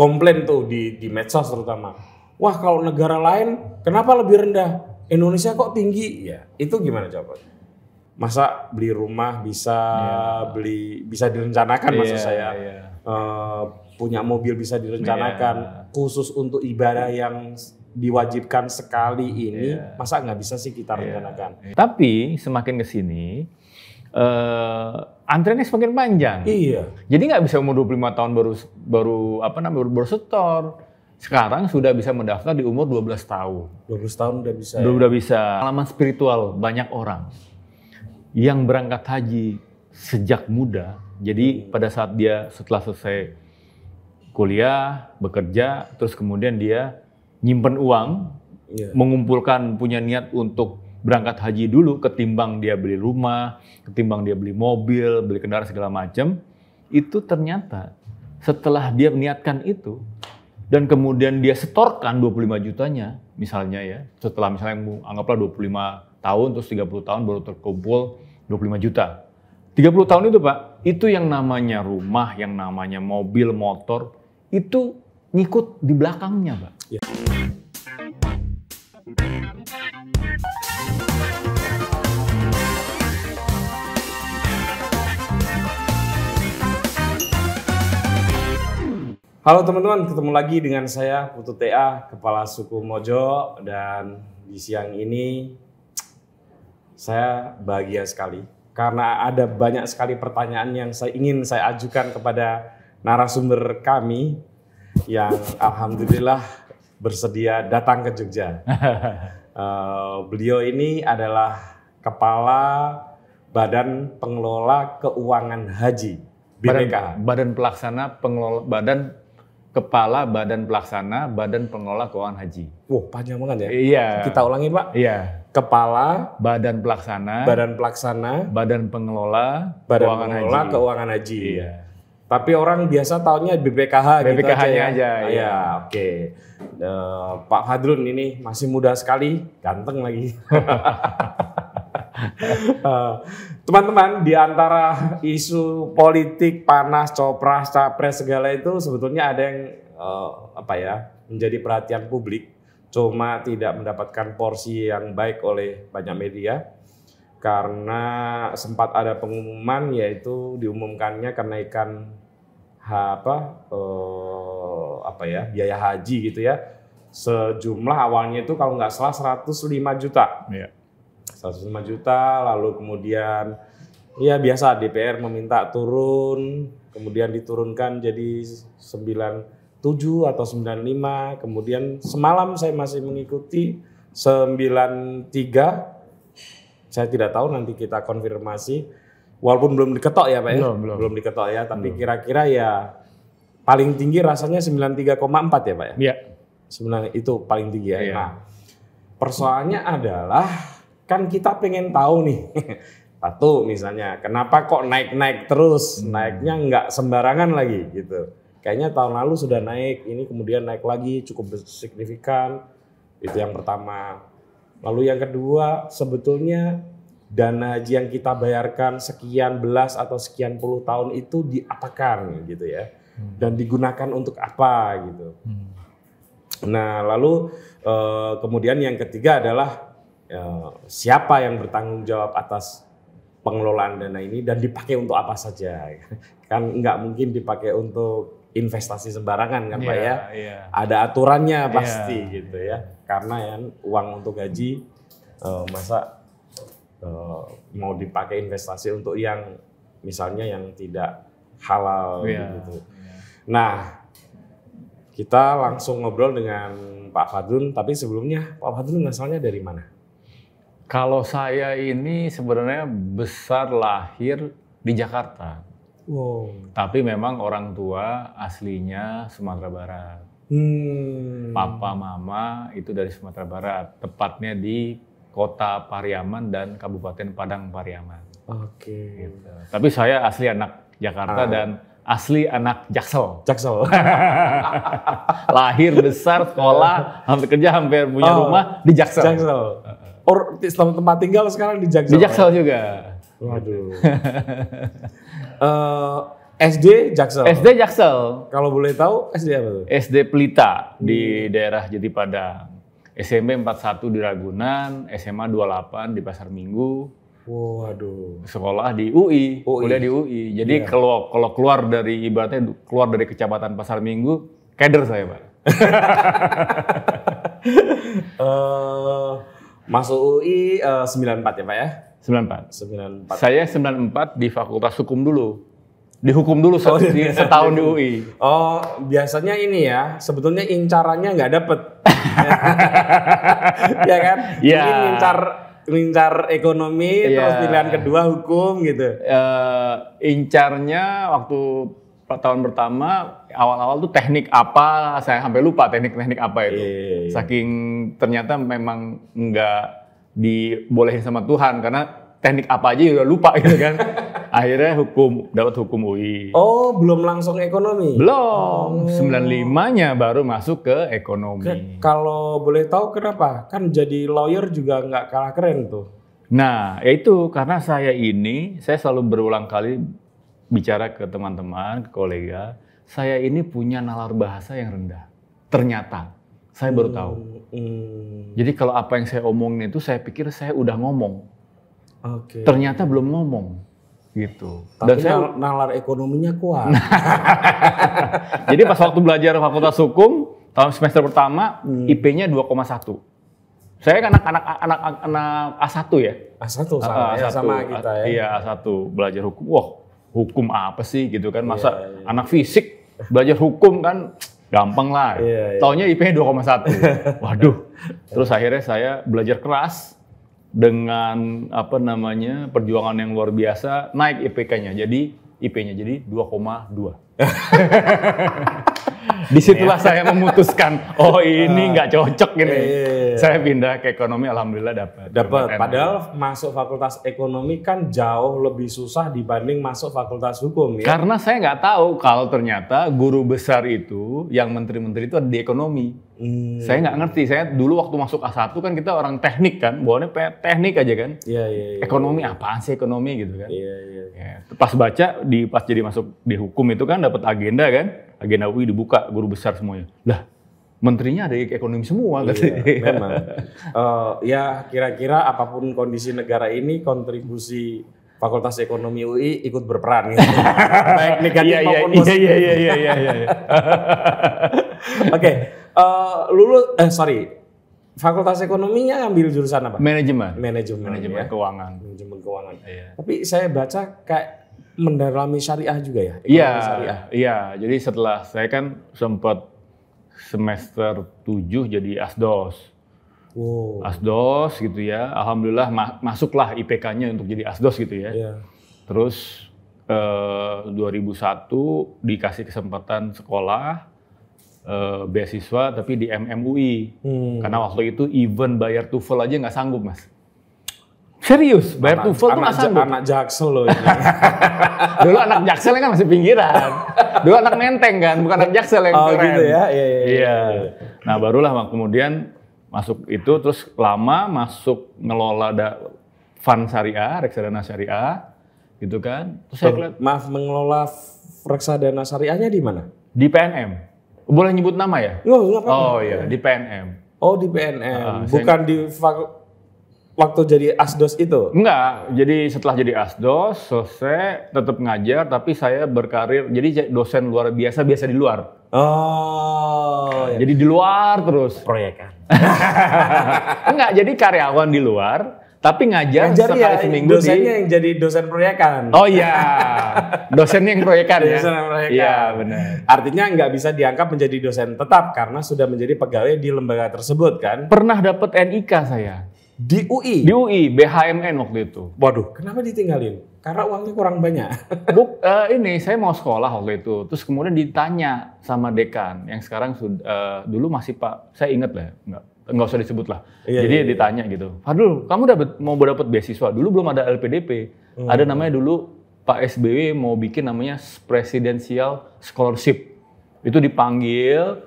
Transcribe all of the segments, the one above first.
komplain tuh di di medsos terutama. Wah, kalau negara lain kenapa lebih rendah? Indonesia kok tinggi? Ya, itu gimana jawabannya? Masa beli rumah bisa yeah. beli bisa direncanakan yeah, maksud iya, saya. Yeah. Iya. Uh, punya mobil bisa direncanakan yeah. khusus untuk ibadah yang diwajibkan sekali ini, yeah. masa nggak bisa sih kita iya. rencanakan? Tapi semakin kesini uh, eh, antreannya semakin panjang. Iya. Jadi nggak bisa umur 25 tahun baru baru apa namanya baru, baru setor. Sekarang sudah bisa mendaftar di umur 12 tahun. 12 tahun udah bisa. Ya? Udah, ya? bisa. Pengalaman spiritual banyak orang yang berangkat haji sejak muda. Jadi pada saat dia setelah selesai kuliah, bekerja, terus kemudian dia nyimpen uang, yeah. mengumpulkan punya niat untuk berangkat haji dulu ketimbang dia beli rumah, ketimbang dia beli mobil, beli kendaraan segala macam, itu ternyata setelah dia niatkan itu dan kemudian dia setorkan 25 jutanya misalnya ya, setelah misalnya anggaplah 25 tahun terus 30 tahun baru terkumpul 25 juta. 30 tahun itu Pak, itu yang namanya rumah, yang namanya mobil, motor, itu ngikut di belakangnya Pak. Ya. Halo teman-teman, ketemu lagi dengan saya Putu TA, Kepala Suku Mojo dan di siang ini saya bahagia sekali karena ada banyak sekali pertanyaan yang saya ingin saya ajukan kepada narasumber kami yang alhamdulillah bersedia datang ke Jogja. Uh, beliau ini adalah Kepala Badan Pengelola Keuangan Haji BPK. Badan, badan pelaksana pengelola badan Kepala Badan Pelaksana Badan Pengelola Keuangan Haji. Wow, panjang banget ya. Iya. Kita ulangi Pak. Iya. Kepala Badan Pelaksana Badan Pelaksana Badan Pengelola Badan Keuangan Pengelola Haji. Keuangan Haji. Iya. Tapi orang biasa tahunya BPKH, BPKH gitu aja. Ya. aja ya, ya oke. Okay. Uh, eh, Pak Fadrun ini masih muda sekali, ganteng lagi. uh, Teman-teman, di antara isu politik panas, copras, capres segala itu sebetulnya ada yang uh, apa ya menjadi perhatian publik, cuma tidak mendapatkan porsi yang baik oleh banyak media karena sempat ada pengumuman yaitu diumumkannya kenaikan ha, apa uh, apa ya biaya haji gitu ya sejumlah awalnya itu kalau nggak salah 105 juta. Yeah. 105 juta lalu kemudian ya biasa DPR meminta turun kemudian diturunkan jadi 97 atau 95 kemudian semalam saya masih mengikuti 93 saya tidak tahu nanti kita konfirmasi walaupun belum diketok ya Pak ya belum, belum. belum diketok ya tapi kira-kira ya paling tinggi rasanya 93,4 ya Pak ya. Iya. Sebenarnya itu paling tinggi ya. Iya. Nah, persoalannya adalah kan kita pengen tahu nih. Satu misalnya, kenapa kok naik-naik terus? Hmm. Naiknya nggak sembarangan lagi gitu. Kayaknya tahun lalu sudah naik, ini kemudian naik lagi cukup signifikan. Itu yang pertama. Lalu yang kedua, sebetulnya dana haji yang kita bayarkan sekian belas atau sekian puluh tahun itu diapakan gitu ya hmm. dan digunakan untuk apa gitu hmm. nah lalu eh, kemudian yang ketiga adalah Eh, siapa yang bertanggung jawab atas pengelolaan dana ini dan dipakai untuk apa saja. Kan nggak mungkin dipakai untuk investasi sembarangan kan yeah, Pak ya. Yeah. Iya. Ada aturannya iya. pasti yeah. gitu ya. Karena ya uang untuk gaji uh, masa uh, mau dipakai investasi untuk yang misalnya yang tidak halal yeah. gitu. Iya. Nah, kita langsung ngobrol dengan Pak Fadlun, tapi sebelumnya Pak Fadlun asalnya dari mana? Kalau saya ini sebenarnya besar lahir di Jakarta. Wow. Tapi memang orang tua aslinya Sumatera Barat. Hmm. Papa mama itu dari Sumatera Barat, tepatnya di Kota Pariaman dan Kabupaten Padang Pariaman. Oke. Okay. Gitu. Tapi saya asli anak Jakarta ah. dan asli anak Jaksel. Jaksel. Lahir besar sekolah, hampir kerja, hampir punya oh. rumah di Jaksel. Jaksel. Uh -uh or tempat tinggal sekarang di Jaksel. Di Jaksel ya? juga. Waduh. uh, eh, SD Jaksel. SD Jaksel. Kalau boleh tahu SD apa tuh? SD Pelita hmm. di daerah Jati Padang. SMP 41 di Ragunan, SMA 28 di Pasar Minggu. Waduh. Wow, Sekolah di UI, UI, kuliah di UI. Jadi yeah. kalau kalau keluar dari ibaratnya keluar dari kecamatan Pasar Minggu, kader saya, Pak. uh, Masuk UI uh, 94 ya Pak ya? 94. 94. Saya 94 di Fakultas Hukum dulu. Di hukum dulu oh, set, di, setahun di UI. Oh, biasanya ini ya, sebetulnya incarannya nggak dapet. ya kan? Ya. Mungkin incar incar ekonomi yeah. terus pilihan kedua hukum gitu. Uh, incarnya waktu tahun pertama awal-awal tuh teknik apa saya sampai lupa teknik-teknik apa itu. Yeah. Iya, iya. Saking ternyata memang nggak dibolehin sama Tuhan karena teknik apa aja udah lupa gitu kan. Akhirnya hukum dapat hukum UI. Oh, belum langsung ekonomi. Belum. Oh. 95-nya baru masuk ke ekonomi. Ke, kalau boleh tahu kenapa? Kan jadi lawyer juga nggak kalah keren tuh. Nah, yaitu karena saya ini saya selalu berulang kali bicara ke teman-teman, ke kolega, saya ini punya nalar bahasa yang rendah. Ternyata saya baru tahu. Hmm. Hmm. Jadi kalau apa yang saya omongin itu saya pikir saya udah ngomong. Oke. Okay. Ternyata belum ngomong gitu. Tapi Dan saya nalar ekonominya kuat. Jadi pas waktu belajar Fakultas Hukum tahun semester pertama hmm. IP-nya 2,1. Saya kan anak-anak anak anak anak a 1 ya. A1 sama A1, ya, sama kita ya. Iya, A1 belajar hukum. Wah, hukum apa sih gitu kan? Masa yeah, yeah. anak fisik belajar hukum kan gampang lah. Yeah, yeah. Taunya IP-nya 2,1. Waduh. Terus akhirnya saya belajar keras dengan apa namanya perjuangan yang luar biasa naik IPK-nya. Jadi IP-nya jadi 2,2. Disitulah yeah. saya memutuskan, oh ini ah. nggak cocok gini. Yeah. Iya, iya, iya. Saya pindah ke ekonomi, alhamdulillah dapat. Dapat. Padahal masuk fakultas ekonomi kan jauh lebih susah dibanding masuk fakultas hukum ya. Karena saya nggak tahu kalau ternyata guru besar itu, yang menteri-menteri itu ada di ekonomi. Hmm. Saya nggak ngerti. Saya dulu waktu masuk A1 kan kita orang teknik kan, bawaannya teknik aja kan. Iya, iya, yeah, Ekonomi apaan sih ekonomi gitu kan. Iya, iya. Yeah. Pas baca di pas jadi masuk di hukum itu kan dapat agenda kan, agenda UI dibuka guru besar semuanya. Lah, menterinya ada ekonomi semua kan? Iya, memang. uh, ya kira-kira apapun kondisi negara ini kontribusi Fakultas Ekonomi UI ikut berperan gitu. Baik negatif iya, iya, maupun iya, positif. Iya iya iya iya iya. iya. Oke, okay. uh, eh, lulus eh sorry. Fakultas ekonominya ngambil jurusan apa? Manajemen. Manajemen. Manajemen ya. keuangan. Manajemen keuangan. Iya. Tapi saya baca kayak mendalami syariah juga ya? Iya, iya. Jadi setelah saya kan sempat semester 7 jadi asdos. Wow. Asdos gitu ya. Alhamdulillah ma masuklah IPK-nya untuk jadi asdos gitu ya. Yeah. Terus eh, 2001 dikasih kesempatan sekolah eh, beasiswa tapi di MMUI. Hmm. Karena waktu itu even bayar TOEFL aja nggak sanggup, Mas. Serius, bayar anak, tuval tuh nggak sanggup. Anak jaksel loh ini. Dulu anak jaksel kan masih pinggiran. Dulu anak menteng kan, bukan anak jaksel yang oh, gitu keren. gitu ya? Iya, iya, iya, iya. Nah barulah kemudian masuk itu, terus lama masuk ngelola da fund syariah, reksadana syariah, gitu kan. Terus saya Maaf, mengelola reksadana syariahnya di mana? Di PNM. Boleh nyebut nama ya? Oh, oh iya, di PNM. Oh di PNM, uh, ah, bukan di waktu jadi asdos itu? Enggak, jadi setelah jadi asdos selesai tetap ngajar tapi saya berkarir jadi dosen luar biasa biasa di luar. Oh. Ya. Jadi di luar terus. Proyekan. Enggak, jadi karyawan di luar tapi ngajar, ngajar sekali ya, seminggu dosennya di... yang jadi dosen proyekan. Oh iya. Dosennya yang proyekan ya. Dosen yang proyekan. Iya, benar. Artinya nggak bisa dianggap menjadi dosen tetap karena sudah menjadi pegawai di lembaga tersebut kan? Pernah dapat NIK saya. Di UI? Di UI, BHMN waktu itu. Waduh. Kenapa ditinggalin? Karena uangnya kurang banyak. Buk, uh, ini saya mau sekolah waktu itu, terus kemudian ditanya sama dekan yang sekarang sudah eh, uh, dulu masih Pak, saya ingat lah, enggak nggak usah disebut lah. Iya, Jadi iya, iya. ditanya gitu, Fadul, kamu dapat mau dapat beasiswa? Dulu belum ada LPDP, hmm. ada namanya dulu Pak SBY mau bikin namanya Presidential Scholarship. Itu dipanggil,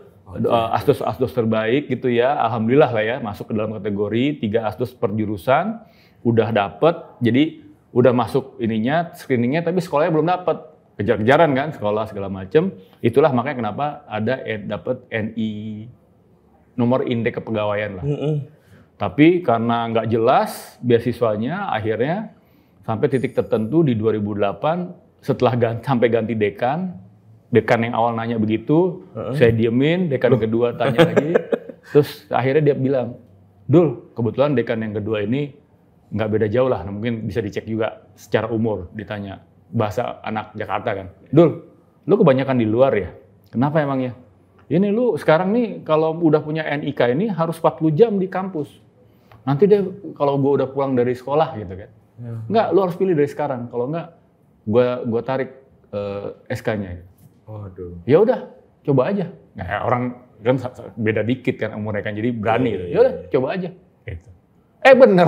asdos-asdos terbaik gitu ya. Alhamdulillah lah ya masuk ke dalam kategori tiga asdos per jurusan udah dapet. Jadi udah masuk ininya screeningnya tapi sekolahnya belum dapet kejar-kejaran kan sekolah segala macem. Itulah makanya kenapa ada dapet NI nomor indeks kepegawaian lah. Mm -hmm. Tapi karena nggak jelas beasiswanya akhirnya sampai titik tertentu di 2008 setelah ganti, sampai ganti dekan dekan yang awal nanya begitu, uh-huh. saya diemin, dekan kedua tanya lagi, terus akhirnya dia bilang, Dul, kebetulan dekan yang kedua ini nggak beda jauh lah, nah, mungkin bisa dicek juga secara umur ditanya bahasa anak Jakarta kan, Dul, lu kebanyakan di luar ya, kenapa emangnya? Ini lu sekarang nih kalau udah punya NIK ini harus 40 jam di kampus. Nanti deh kalau gue udah pulang dari sekolah gitu kan. Ya. lu harus pilih dari sekarang. Kalau enggak, gue gua tarik uh, eh, SK-nya. Gitu. Waduh. Ya udah, coba aja. Nah, orang kan beda dikit kan umurnya kan, jadi berani. Ya, Ya udah, coba aja. Gitu. Eh bener.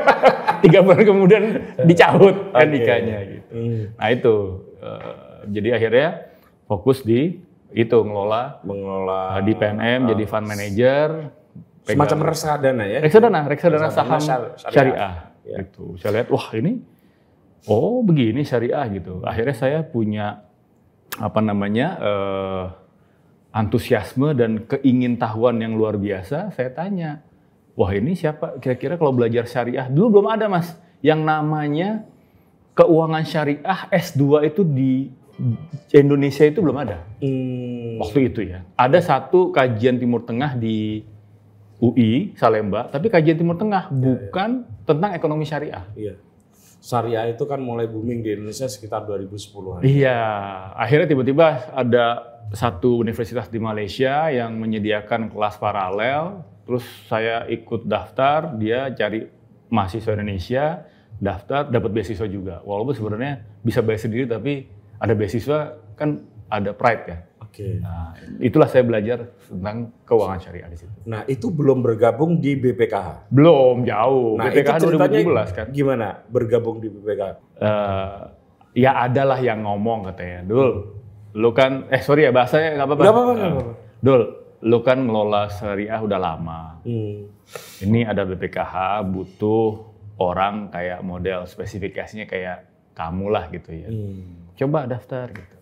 Tiga bulan kemudian dicabut okay. Kan nikahnya gitu. Hmm. Nah itu, eh, jadi akhirnya fokus di itu ngelola, mengelola eh, di PMM uh, jadi eh, fund manager. Semacam reksadana ya? Reksadana, reksadana, reksadana saham syariah. syariah. Ya. Gitu. Saya lihat, wah ini, oh begini syariah gitu. Akhirnya saya punya apa namanya uh, antusiasme dan keingintahuan yang luar biasa, saya tanya, wah ini siapa kira-kira kalau belajar syariah dulu belum ada mas, yang namanya keuangan syariah S2 itu di Indonesia itu belum ada hmm. waktu itu ya. Ada satu kajian Timur Tengah di UI Salemba, tapi kajian Timur Tengah bukan ya, ya. tentang ekonomi syariah. Ya syariah itu kan mulai booming di Indonesia sekitar 2010-an. Iya, akhirnya tiba-tiba ada satu universitas di Malaysia yang menyediakan kelas paralel, terus saya ikut daftar, dia cari mahasiswa Indonesia, daftar, dapat beasiswa juga. Walaupun sebenarnya bisa bayar sendiri tapi ada beasiswa kan ada pride ya. Oke. Okay. Nah, itulah saya belajar tentang keuangan syariah di situ. Nah, itu belum bergabung di BPKH. Belum jauh. Nah, BPKH itu 2017 kan. Gimana bergabung di BPKH? Uh, eh, ya adalah yang ngomong katanya. Dul, lu kan eh sorry ya bahasanya nggak apa-apa. Nggak apa-apa. Uh, Dul, lu kan ngelola syariah udah lama. Hmm. Ini ada BPKH butuh orang kayak model spesifikasinya kayak kamu lah gitu ya. Hmm. Coba daftar gitu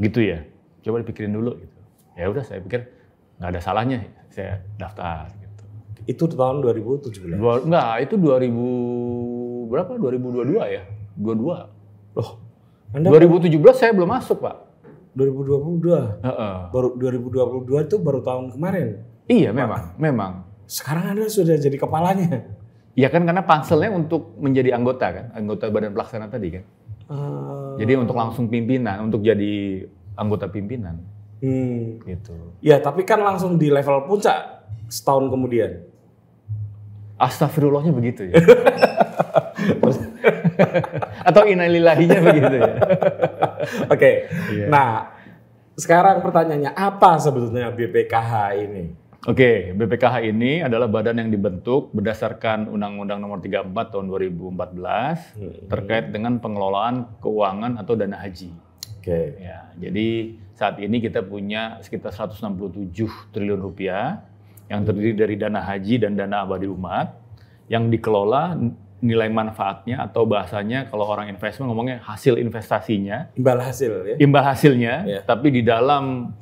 gitu ya coba dipikirin dulu gitu ya udah saya pikir nggak ada salahnya saya daftar gitu itu tahun 2017 Dua, enggak itu 2000 berapa 2022 ya 22 loh Anda 2017 kan? saya belum masuk pak 2022 uh -uh. baru 2022 itu baru tahun kemarin iya pak. memang memang sekarang Anda sudah jadi kepalanya ya kan karena panselnya untuk menjadi anggota kan, anggota badan pelaksana tadi kan. Eh, jadi untuk langsung pimpinan, untuk jadi anggota pimpinan. Hmm. Gitu. Ya, tapi kan langsung di level puncak setahun kemudian. Astagfirullahnya begitu ya. Atau inalilahinya begitu ya. Oke. Okay. Iya. Yeah. Nah, sekarang pertanyaannya apa sebetulnya BPKH ini? Oke, okay, BPKH ini adalah badan yang dibentuk berdasarkan Undang-Undang Nomor 34 Tahun 2014 hmm. terkait dengan pengelolaan keuangan atau dana haji. Oke. Okay. Ya, jadi saat ini kita punya sekitar 167 triliun rupiah yang terdiri dari dana haji dan dana abadi umat yang dikelola nilai manfaatnya atau bahasanya kalau orang investment ngomongnya hasil investasinya imbal hasil ya imbal hasilnya yeah. tapi di dalam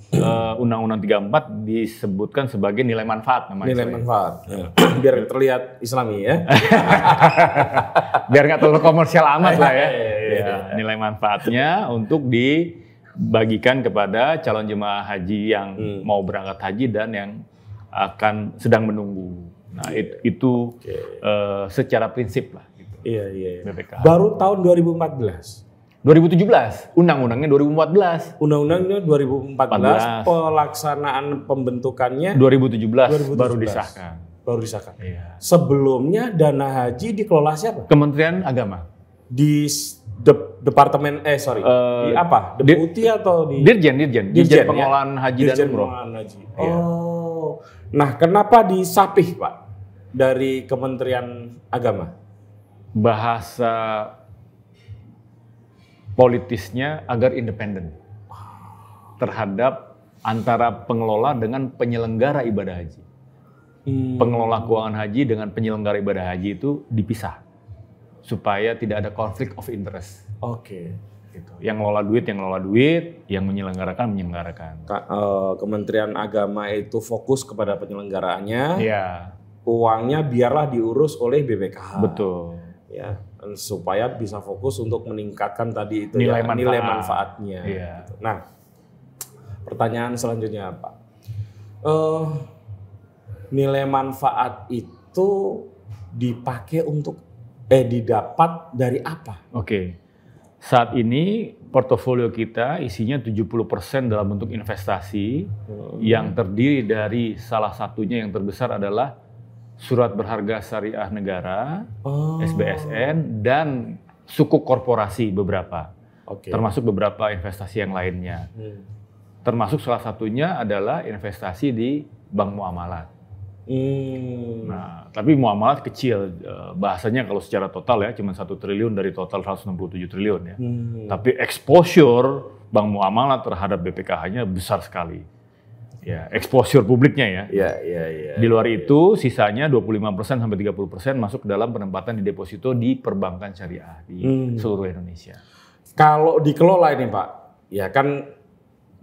undang eh, undang-undang 34 disebutkan sebagai nilai manfaat namanya nilai manfaat ya. biar terlihat islami ya biar nggak terlalu komersial amat lah ya. Iya, iya, iya. ya nilai manfaatnya untuk dibagikan kepada calon jemaah haji yang hmm. mau berangkat haji dan yang akan sedang menunggu Nah yeah. it, itu okay. uh, eh, secara prinsip lah. Gitu. Iya iya. iya. Baru tahun 2014. 2017, undang-undangnya 2014. Undang-undangnya 2014, 14. pelaksanaan pembentukannya 2017, 2017 baru disahkan. Baru disahkan. Iya. Sebelumnya dana haji dikelola siapa? Kementerian Agama. Di de departemen eh sorry, uh, di apa? Deputi di, atau di Dirjen, Dirjen, Dirjen, Dirjen ya. Pengelolaan ya? Haji Dirjen dan Umroh. Haji. Iya. Oh. Iya. Nah, kenapa disapih, Pak? dari Kementerian Agama? Bahasa politisnya agar independen terhadap antara pengelola dengan penyelenggara ibadah haji. Hmm. Pengelola keuangan haji dengan penyelenggara ibadah haji itu dipisah supaya tidak ada konflik of interest. Oke. Okay. Gitu. Yang ngelola duit, yang ngelola duit, yang menyelenggarakan, menyelenggarakan. Eh, Kementerian Agama itu fokus kepada penyelenggaraannya. Iya uangnya biarlah diurus oleh BPKH. Betul. Ya, supaya bisa fokus untuk meningkatkan tadi itu ya, nilai, ya, manfaat. nilai manfaatnya. Iya. Gitu. Nah, pertanyaan selanjutnya apa? Uh, eh, nilai manfaat itu dipakai untuk eh didapat dari apa? Oke. Saat ini portofolio kita isinya 70% dalam bentuk investasi hmm. yang terdiri dari salah satunya yang terbesar adalah surat berharga syariah negara, oh. SBSN dan suku korporasi beberapa. Okay. Termasuk beberapa investasi yang lainnya. Hmm. Termasuk salah satunya adalah investasi di bank muamalat. Hmm. Nah, tapi muamalat kecil eh, bahasanya kalau secara total ya cuma satu triliun dari total 167 triliun ya. Hmm. Tapi exposure bank muamalat terhadap BPKH-nya besar sekali ya exposure publiknya ya. Iya, iya, iya. Di luar ya, ya. itu ya. sisanya 25% sampai 30% masuk dalam penempatan di deposito di perbankan syariah di hmm. seluruh Indonesia. Kalau dikelola ini, Pak, ya kan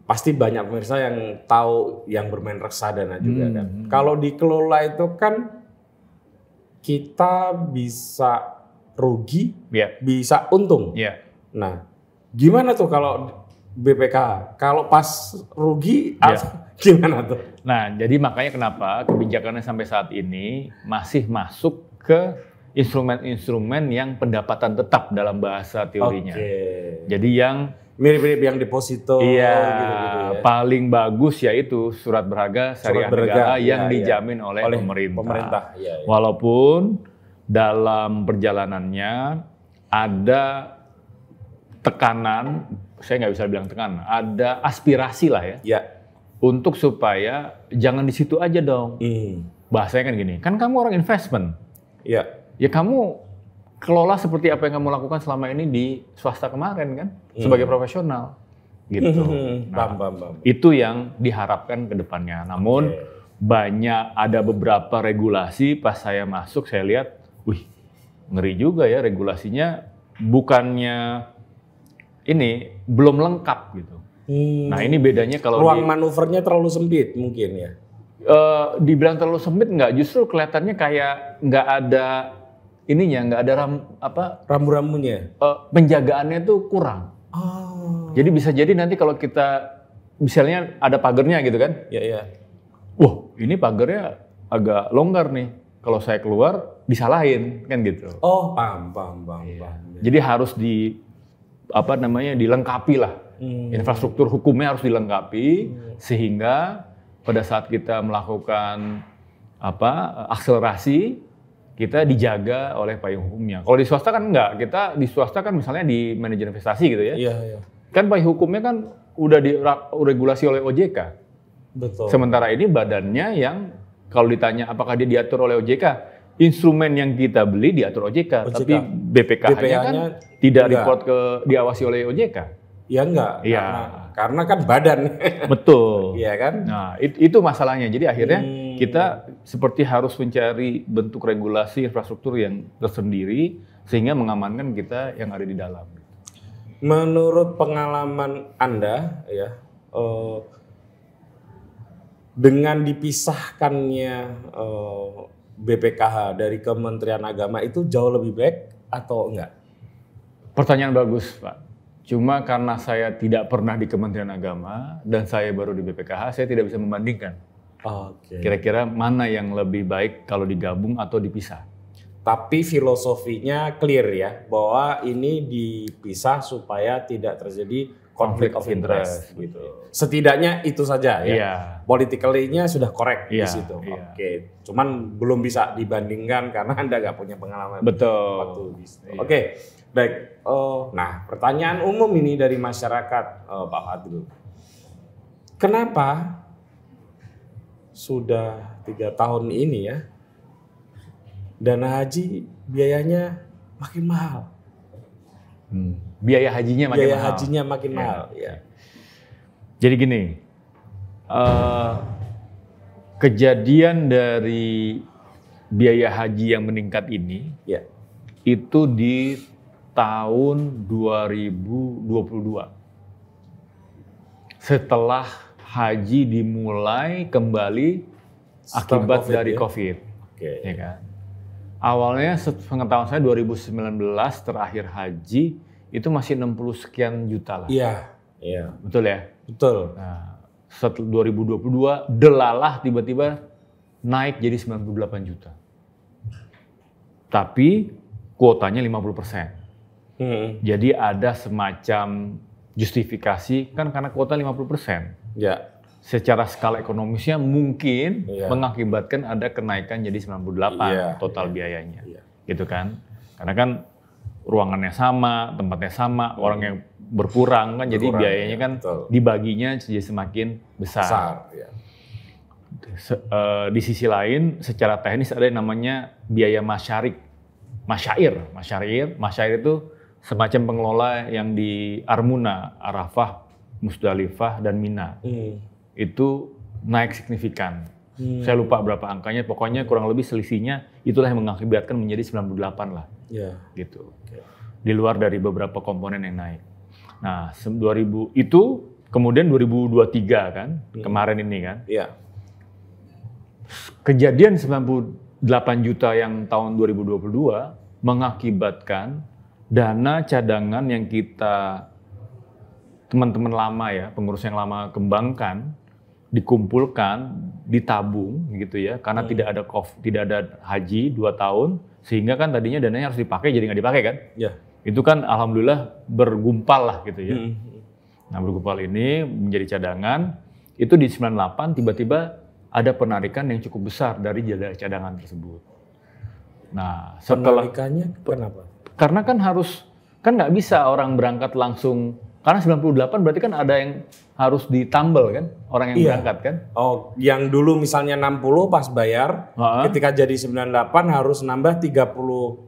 pasti banyak pemirsa yang tahu yang bermain reksadana juga hmm. kan. Kalau dikelola itu kan kita bisa rugi, ya. bisa untung. Iya. Nah, gimana tuh kalau BPK. Kalau pas rugi ya. gimana tuh? Nah, jadi makanya kenapa kebijakannya sampai saat ini masih masuk ke instrumen-instrumen yang pendapatan tetap dalam bahasa teorinya. Okay. Jadi yang mirip-mirip yang deposito iya, ya. Paling bagus yaitu surat berharga syariah surat berharga, yang ya, dijamin ya. oleh, pemerintah. pemerintah. Ya, ya. Walaupun dalam perjalanannya ada tekanan saya nggak bisa bilang tekan, ada aspirasi lah ya. Ya. Untuk supaya jangan di situ aja dong. Hmm. Bahasanya kan gini, kan kamu orang investment. Ya. Ya kamu kelola seperti apa yang kamu lakukan selama ini di swasta kemarin kan, hmm. sebagai profesional gitu. Hmm. Nah, bam, bam, bam. Itu yang diharapkan ke depannya. Namun okay. banyak ada beberapa regulasi pas saya masuk saya lihat, wih ngeri juga ya regulasinya bukannya ini belum lengkap gitu. Hmm. Nah ini bedanya kalau ruang di, manuvernya terlalu sempit mungkin ya. Uh, dibilang terlalu sempit nggak, justru kelihatannya kayak nggak ada ininya, nggak ada ram, apa rambu-rambunya. Uh, penjagaannya tuh kurang. Oh. Jadi bisa jadi nanti kalau kita misalnya ada pagernya gitu kan? Iya iya. Wah ini pagernya agak longgar nih. Kalau saya keluar disalahin kan gitu. Oh pam pam pam. pam. Jadi harus di apa namanya dilengkapi lah. Hmm. Infrastruktur hukumnya harus dilengkapi hmm. sehingga pada saat kita melakukan apa akselerasi kita dijaga oleh payung hukumnya. Kalau di swasta kan enggak, kita di swasta kan misalnya di manajer investasi gitu ya. Iya, iya. Kan payung hukumnya kan udah diregulasi oleh OJK. Betul. Sementara ini badannya yang kalau ditanya apakah dia diatur oleh OJK, instrumen yang kita beli diatur OJK, OJK. tapi BPKH-nya kan tidak enggak. report ke diawasi oleh OJK. Ya enggak. Iya. Karena, karena kan badan. Betul. Iya kan? Nah, it, itu masalahnya. Jadi akhirnya hmm. kita seperti harus mencari bentuk regulasi infrastruktur yang tersendiri sehingga mengamankan kita yang ada di dalam. Menurut pengalaman Anda ya, eh, dengan dipisahkannya eh, BPKH dari Kementerian Agama itu jauh lebih baik atau enggak? Pertanyaan bagus, Pak. Cuma karena saya tidak pernah di Kementerian Agama dan saya baru di BPKH, saya tidak bisa membandingkan. Oke. Kira-kira mana yang lebih baik kalau digabung atau dipisah? Tapi filosofinya clear ya, bahwa ini dipisah supaya tidak terjadi konflik of interest, interest iya. gitu. Setidaknya itu saja ya. Yeah. Politically-nya sudah korek yeah, di iya, situ. Yeah. Oke, okay. cuman belum bisa dibandingkan karena Anda nggak punya pengalaman. Betul. Waktu bisnis. Yeah. Oke. Okay. Baik. Oh, nah, pertanyaan umum ini dari masyarakat oh, Pak Fadil. Kenapa sudah tiga tahun ini ya dana haji biayanya makin mahal? Hmm biaya hajinya makin biaya mahal. hajinya makin ya. mahal. Ya. Jadi gini, uh, kejadian dari biaya haji yang meningkat ini, ya. itu di tahun 2022. Setelah haji dimulai kembali Setelah akibat COVID, dari ya? COVID. Okay. Ya kan? Awalnya pengetahuan saya 2019 terakhir haji itu masih 60 sekian juta lah. Iya. Iya. Betul ya? Betul. Nah, setelah 2022 delalah tiba-tiba naik jadi 98 juta. Tapi kuotanya 50 persen. Hmm. Jadi ada semacam justifikasi kan karena kuota 50 persen. Ya. Secara skala ekonomisnya mungkin ya. mengakibatkan ada kenaikan jadi 98 ya. total ya. biayanya. Ya. Gitu kan. Karena kan ruangannya sama, tempatnya sama, hmm. orang yang berkurang kan, berkurang, jadi biayanya ya, kan betul. dibaginya jadi semakin besar. besar ya. Se, uh, di sisi lain, secara teknis ada yang namanya biaya masyarik, masyair, masyair, masyair itu semacam pengelola yang di Armuna, Arafah, Musdalifah, dan Mina. Hmm. Itu naik signifikan. Hmm. Saya lupa berapa angkanya, pokoknya kurang lebih selisihnya itulah yang mengakibatkan menjadi 98 lah. Yeah. Gitu. Okay. Di luar dari beberapa komponen yang naik. Nah, 2000 itu kemudian 2023 kan, hmm. kemarin ini kan. Iya. Yeah. Kejadian 98 juta yang tahun 2022 mengakibatkan dana cadangan yang kita teman-teman lama ya, pengurus yang lama kembangkan, dikumpulkan, ditabung gitu ya, karena hmm. tidak ada kof, tidak ada haji dua tahun, sehingga kan tadinya dananya harus dipakai jadi nggak dipakai kan? Iya. Itu kan alhamdulillah bergumpal lah gitu ya. -hmm. Nah bergumpal ini menjadi cadangan. Itu di 98 tiba-tiba ada penarikan yang cukup besar dari cadangan tersebut. Nah setelah penarikannya kenapa? Karena kan harus kan nggak bisa orang berangkat langsung karena 98 berarti kan ada yang harus ditambal kan orang yang iya. berangkat kan? Oh, yang dulu misalnya 60 pas bayar, ha -ha. ketika jadi 98 harus nambah 30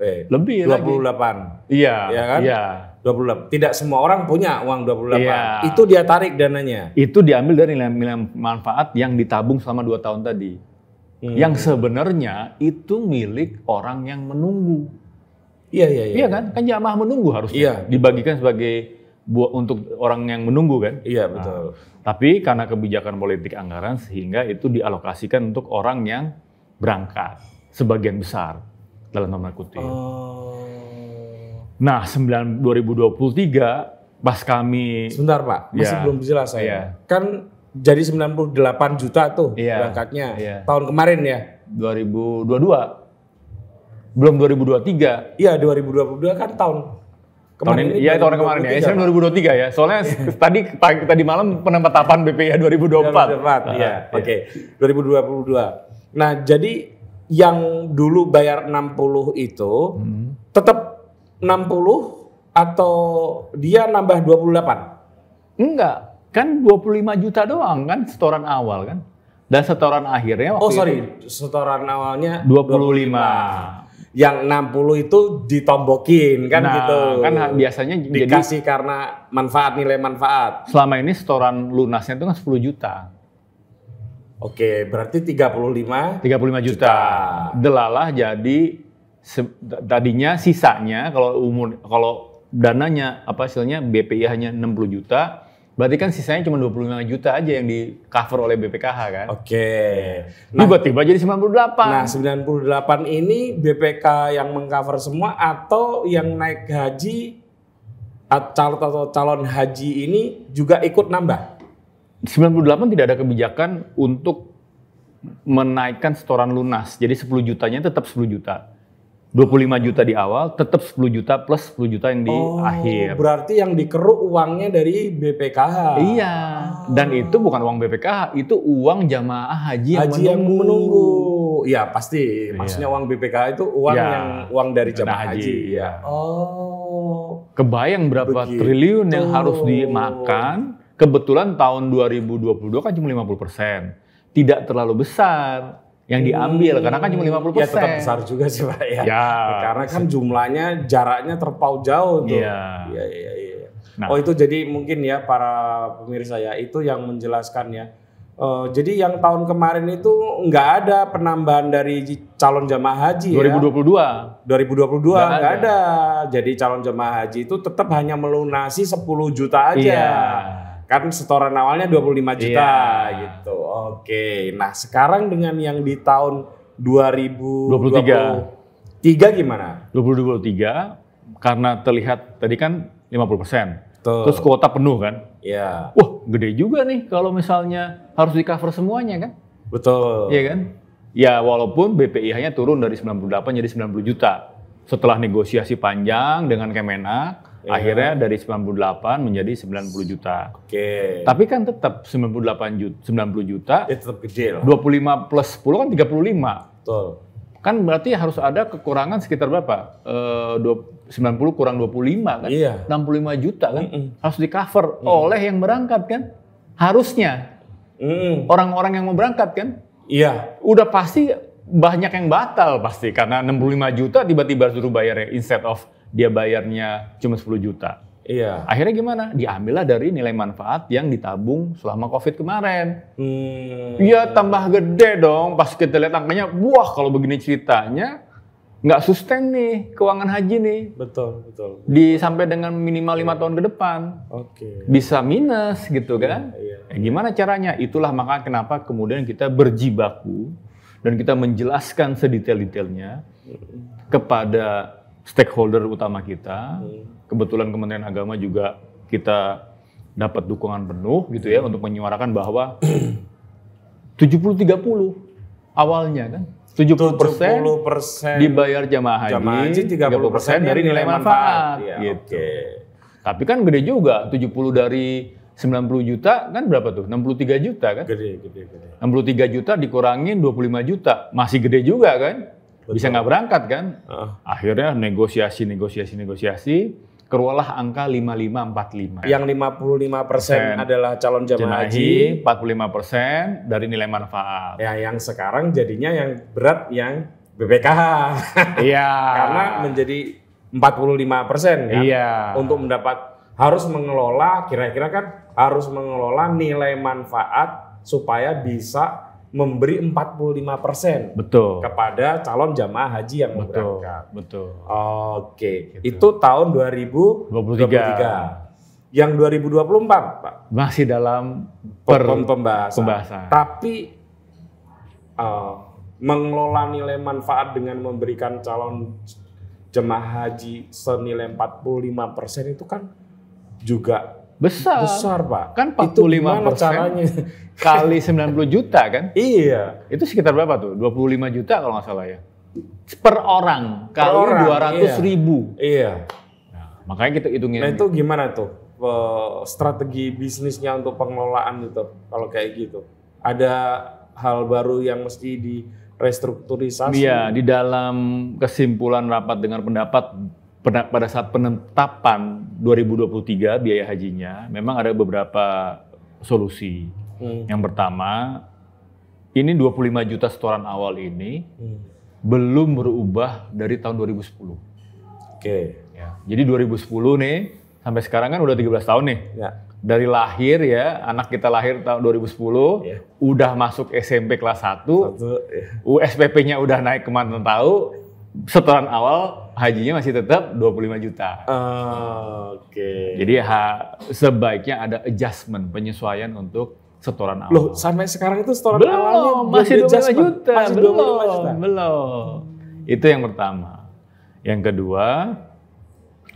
eh lebih 28. Lagi. Iya. Iya kan? Iya. 28. Tidak semua orang punya uang 28. Iya. Itu dia tarik dananya. Itu diambil dari nilai-nilai manfaat yang ditabung selama 2 tahun tadi. Hmm. Yang sebenarnya itu milik orang yang menunggu. Iya, iya, iya. Iya kan? Kan jamaah menunggu harusnya iya. dibagikan sebagai buat untuk orang yang menunggu kan? Iya betul. Nah, tapi karena kebijakan politik anggaran sehingga itu dialokasikan untuk orang yang berangkat sebagian besar dalam nomor kutip. Oh. Nah, 9 2023 pas kami Sebentar, Pak. Masih ya, belum jelas saya. Ya. Kan jadi 98 juta tuh ya, berangkatnya ya. tahun kemarin ya. 2022. Belum 2023. Iya, 2022 kan tahun Kemarin tahun ini, iya tahun kemarin ya, Asian 2023 ya. ya. Soalnya iya. tadi pagi tadi malam penempatan BPIH 2024. 2024 iya. Oke. Okay. 2022. Nah, jadi yang dulu bayar 60 itu hmm. tetap 60 atau dia nambah 28? Enggak, kan 25 juta doang kan setoran awal kan. Dan setoran akhirnya waktu Oh, sorry. Itu, setoran awalnya 25. 25 yang 60 itu ditombokin kan nah, gitu. Kan biasanya dikasih jadi, karena manfaat nilai manfaat. Selama ini setoran lunasnya itu kan 10 juta. Oke, berarti 35 35 juta. juta. Delalah jadi tadinya sisanya kalau umur kalau dananya apa hasilnya BPI hanya 60 juta, Berarti kan sisanya cuma 25 juta aja yang di cover oleh BPKH kan? Oke. Nah, Tiba-tiba jadi 98. Nah 98 ini BPK yang mengcover semua atau yang naik haji calon atau calon haji ini juga ikut nambah? 98 tidak ada kebijakan untuk menaikkan setoran lunas. Jadi 10 jutanya tetap 10 juta. 25 juta di awal, tetap 10 juta plus 10 juta yang di oh, akhir. Berarti yang dikeruk uangnya dari BPKH. Iya. Ah. Dan itu bukan uang BPKH, itu uang jamaah haji, yang haji menunggu. Yang Iya, pasti. Iya. Maksudnya iya. uang BPKH itu uang ya. yang uang dari jamaah haji. haji. Iya. Oh. Kebayang berapa Begitu. triliun yang harus dimakan. Kebetulan tahun 2022 kan cuma 50 persen. Tidak terlalu besar yang diambil karena kan cuma 50 hmm. ya, persen. Ya tetap besar juga sih pak ya. ya. Karena kan jumlahnya jaraknya terpaut jauh tuh. Iya iya iya. Ya. Nah. Oh itu jadi mungkin ya para pemirsa ya itu yang menjelaskannya. Uh, eh, jadi yang tahun kemarin itu nggak ada penambahan dari calon jemaah haji 2022. ya. 2022. 2022 nggak ada. ada. Jadi calon jemaah haji itu tetap hanya melunasi 10 juta aja. Iya kan setoran awalnya 25 juta iya. gitu. Oke. Nah, sekarang dengan yang di tahun 2023 tiga gimana? 2023 karena terlihat tadi kan 50 persen. Terus kuota penuh kan? Iya. Wah, gede juga nih kalau misalnya harus di cover semuanya kan? Betul. Iya kan? Ya walaupun BPIH-nya turun dari 98 jadi 90 juta. Setelah negosiasi panjang dengan Kemenak, Yeah. Akhirnya dari 98 menjadi 90 juta. Oke. Okay. Tapi kan tetap 98 juta, 90 juta. Ya, tetap gede lah. 25 plus 10 kan 35. Betul. Kan berarti harus ada kekurangan sekitar berapa? E, eh, 90 kurang 25 kan? Iya. Yeah. 65 juta kan? Mm -mm. Harus di cover mm -mm. oleh yang berangkat kan? Harusnya. Orang-orang mm -mm. yang mau berangkat kan? Iya. Yeah. Udah pasti banyak yang batal pasti karena 65 juta tiba-tiba suruh bayarnya instead of dia bayarnya cuma 10 juta. Iya. Akhirnya gimana? Diambillah dari nilai manfaat yang ditabung selama COVID kemarin. Hmm. Iya, hmm. tambah gede dong. Pas kita lihat angkanya, wah kalau begini ceritanya nggak sustain nih keuangan haji nih. Betul, betul. Di sampai dengan minimal lima iya. tahun ke depan. Oke. Okay. Bisa minus gitu iya, kan? Iya. Yeah, Gimana caranya? Itulah maka kenapa kemudian kita berjibaku dan kita menjelaskan sedetail-detailnya kepada stakeholder utama kita. Hmm. Kebetulan Kementerian Agama juga kita dapat dukungan penuh gitu ya hmm. untuk menyuarakan bahwa 70 30 awalnya kan. 70 70% dibayar jamaah haji, jamaah haji 30 30 dari nilai manfaat. manfaat. Ya, gitu. Okay. Tapi kan gede juga, 70 dari 90 juta kan berapa tuh? 63 juta kan? Gede, gede, gede. 63 juta dikurangin 25 juta, masih gede juga kan? Betul. bisa nggak berangkat kan? Uh. Akhirnya negosiasi, negosiasi, negosiasi, keluarlah angka 5545. Yang 55 persen adalah calon jemaah haji, 45 persen dari nilai manfaat. Ya, yang sekarang jadinya yang berat yang BPKH. Iya. Karena menjadi 45 persen kan. Iya. Untuk mendapat harus mengelola, kira-kira kan harus mengelola nilai manfaat supaya bisa memberi 45% betul kepada calon jamaah haji yang betul, berangkat. Betul. Oke, gitu. itu tahun 2023. 23. Yang 2024, Pak. Masih dalam per pembahasan. pembahasan. Tapi uh, mengelola nilai manfaat dengan memberikan calon jemaah haji senilai 45% itu kan juga Besar. Besar, Pak. Kan 45 itu persen caranya? kali 90 juta kan? iya. Itu sekitar berapa tuh? 25 juta kalau nggak salah ya. Per orang per orang, 200 iya. ribu. Iya. Nah, makanya kita hitungin. Nah itu gimana tuh strategi bisnisnya untuk pengelolaan itu kalau kayak gitu? Ada hal baru yang mesti di restrukturisasi? Iya, di dalam kesimpulan rapat dengan pendapat pada saat penetapan 2023 biaya hajinya memang ada beberapa solusi. Hmm. Yang pertama, ini 25 juta setoran awal ini hmm. belum berubah dari tahun 2010. Oke. Okay. Ya. Jadi 2010 nih sampai sekarang kan udah 13 tahun nih. Ya. Dari lahir ya, anak kita lahir tahun 2010, ya. udah masuk SMP kelas 1, Satu, ya. USPP-nya udah naik kemana tahu, setoran awal hajinya masih tetap 25 juta. Oh, Oke. Okay. Jadi ha, sebaiknya ada adjustment, penyesuaian untuk setoran awal. Loh, sampai sekarang itu setoran belum, awalnya masih 25 juta. Masih belum, 25 juta. Belum. Itu yang pertama. Yang kedua,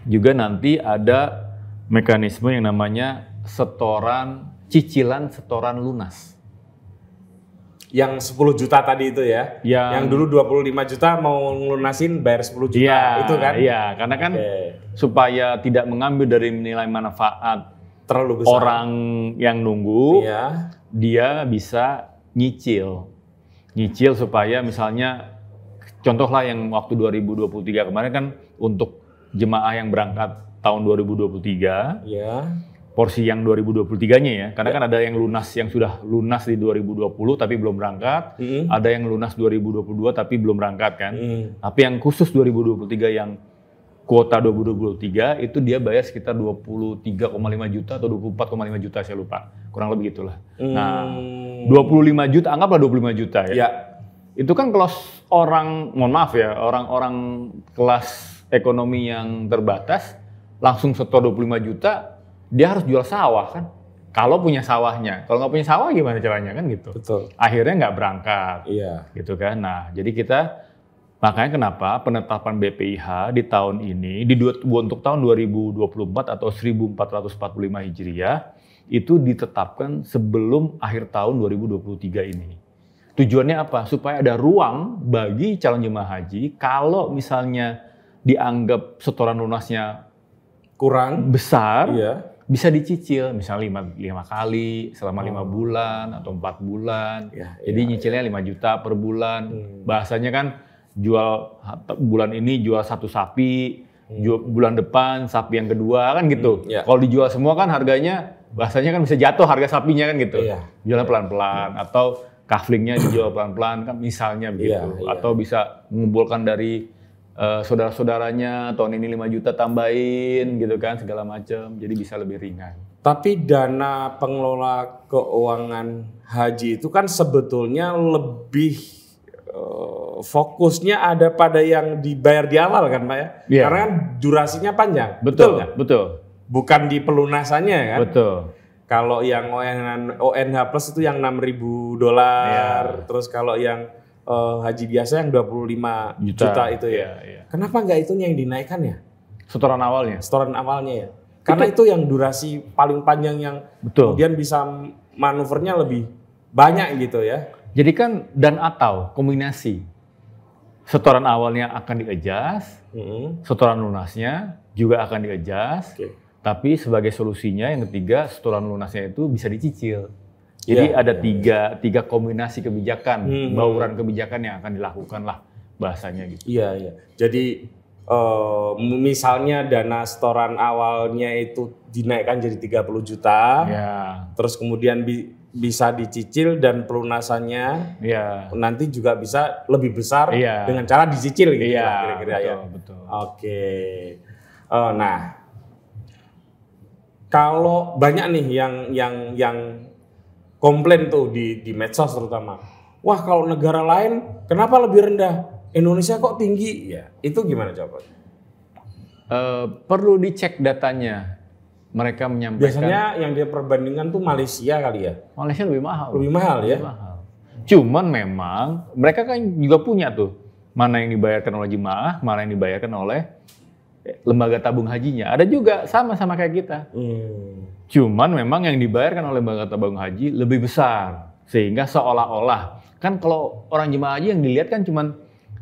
juga nanti ada mekanisme yang namanya setoran cicilan setoran lunas yang 10 juta tadi itu ya. ya. Yang dulu 25 juta mau ngelunasin bayar 10 juta ya, itu kan? Iya, karena kan okay. supaya tidak mengambil dari nilai manfaat terlalu besar. Orang yang nunggu ya. dia bisa nyicil. Nyicil supaya misalnya contohlah yang waktu 2023 kemarin kan untuk jemaah yang berangkat tahun 2023 ya porsi yang 2023-nya ya. Karena ya. kan ada yang lunas yang sudah lunas di 2020 tapi belum berangkat, mm. ada yang lunas 2022 tapi belum berangkat kan. Mm. Tapi yang khusus 2023 yang kuota 2023 itu dia bayar sekitar 23,5 juta atau 24,5 juta saya lupa. Kurang lebih gitulah Mm. Nah, 25 juta anggaplah 25 juta ya. ya. Itu kan kelas orang mohon maaf ya, orang-orang kelas ekonomi yang terbatas langsung setor 25 juta dia harus jual sawah kan kalau punya sawahnya kalau nggak punya sawah gimana caranya kan gitu betul akhirnya nggak berangkat iya gitu kan nah jadi kita makanya kenapa penetapan BPIH di tahun ini di dua, untuk tahun 2024 atau 1445 Hijriah itu ditetapkan sebelum akhir tahun 2023 ini tujuannya apa supaya ada ruang bagi calon jemaah haji kalau misalnya dianggap setoran lunasnya kurang besar iya bisa dicicil misalnya lima, lima kali selama lima oh. bulan atau empat bulan ya, jadi ya, nyicilnya ya. lima juta per bulan hmm. bahasanya kan jual bulan ini jual satu sapi hmm. jual bulan depan sapi yang kedua kan gitu hmm, ya. kalau dijual semua kan harganya bahasanya kan bisa jatuh harga sapinya kan gitu ya. jualnya pelan-pelan ya. atau kaflingnya dijual pelan-pelan kan misalnya iya, begitu ya, ya. atau bisa mengumpulkan dari uh, saudara-saudaranya tahun ini 5 juta tambahin gitu kan segala macam jadi bisa lebih ringan. Tapi dana pengelola keuangan haji itu kan sebetulnya lebih uh, fokusnya ada pada yang dibayar di awal kan Pak ya? Yeah. Karena kan durasinya panjang. Betul, betul, betul. Bukan di pelunasannya kan? Betul. Kalau yang ONH, ONH plus itu yang 6.000 dolar, yeah. terus kalau yang uh, haji biasa yang 25 juta, juta itu ya. Iya, iya. Kenapa nggak itu yang dinaikkan ya? Setoran awalnya. Setoran awalnya ya. Karena itu, itu yang durasi paling panjang yang Betul. kemudian bisa manuvernya lebih banyak gitu ya. Jadi kan dan atau kombinasi setoran awalnya akan diejas, mm -hmm. setoran lunasnya juga akan diejas, okay. tapi sebagai solusinya yang ketiga setoran lunasnya itu bisa dicicil. Jadi yeah, ada ya. tiga tiga kombinasi kebijakan, hmm. bauran kebijakan yang akan dilakukan lah bahasanya gitu. Iya iya. Jadi uh, misalnya dana setoran awalnya itu dinaikkan jadi 30 juta, yeah. terus kemudian bi bisa dicicil dan pelunasannya ya. nanti juga bisa lebih besar ya. dengan cara dicicil gitu Iya. kira-kira ya. Betul. Oke. Eh, nah, kalau banyak nih yang yang yang komplain tuh di di medsos terutama. Wah, kalau negara lain kenapa lebih rendah? Indonesia kok tinggi? Ya, itu gimana jawabannya? Uh, eh, perlu dicek datanya. Mereka menyampaikan. Biasanya yang dia perbandingan tuh Malaysia kali ya. Malaysia lebih mahal. Lebih mahal ya. mahal. Cuman memang mereka kan juga punya tuh mana yang dibayarkan oleh jemaah, mana yang dibayarkan oleh lembaga tabung hajinya ada juga sama-sama kayak kita. Hmm. Cuman memang yang dibayarkan oleh lembaga tabung haji lebih besar sehingga seolah-olah kan kalau orang jemaah haji yang dilihat kan cuman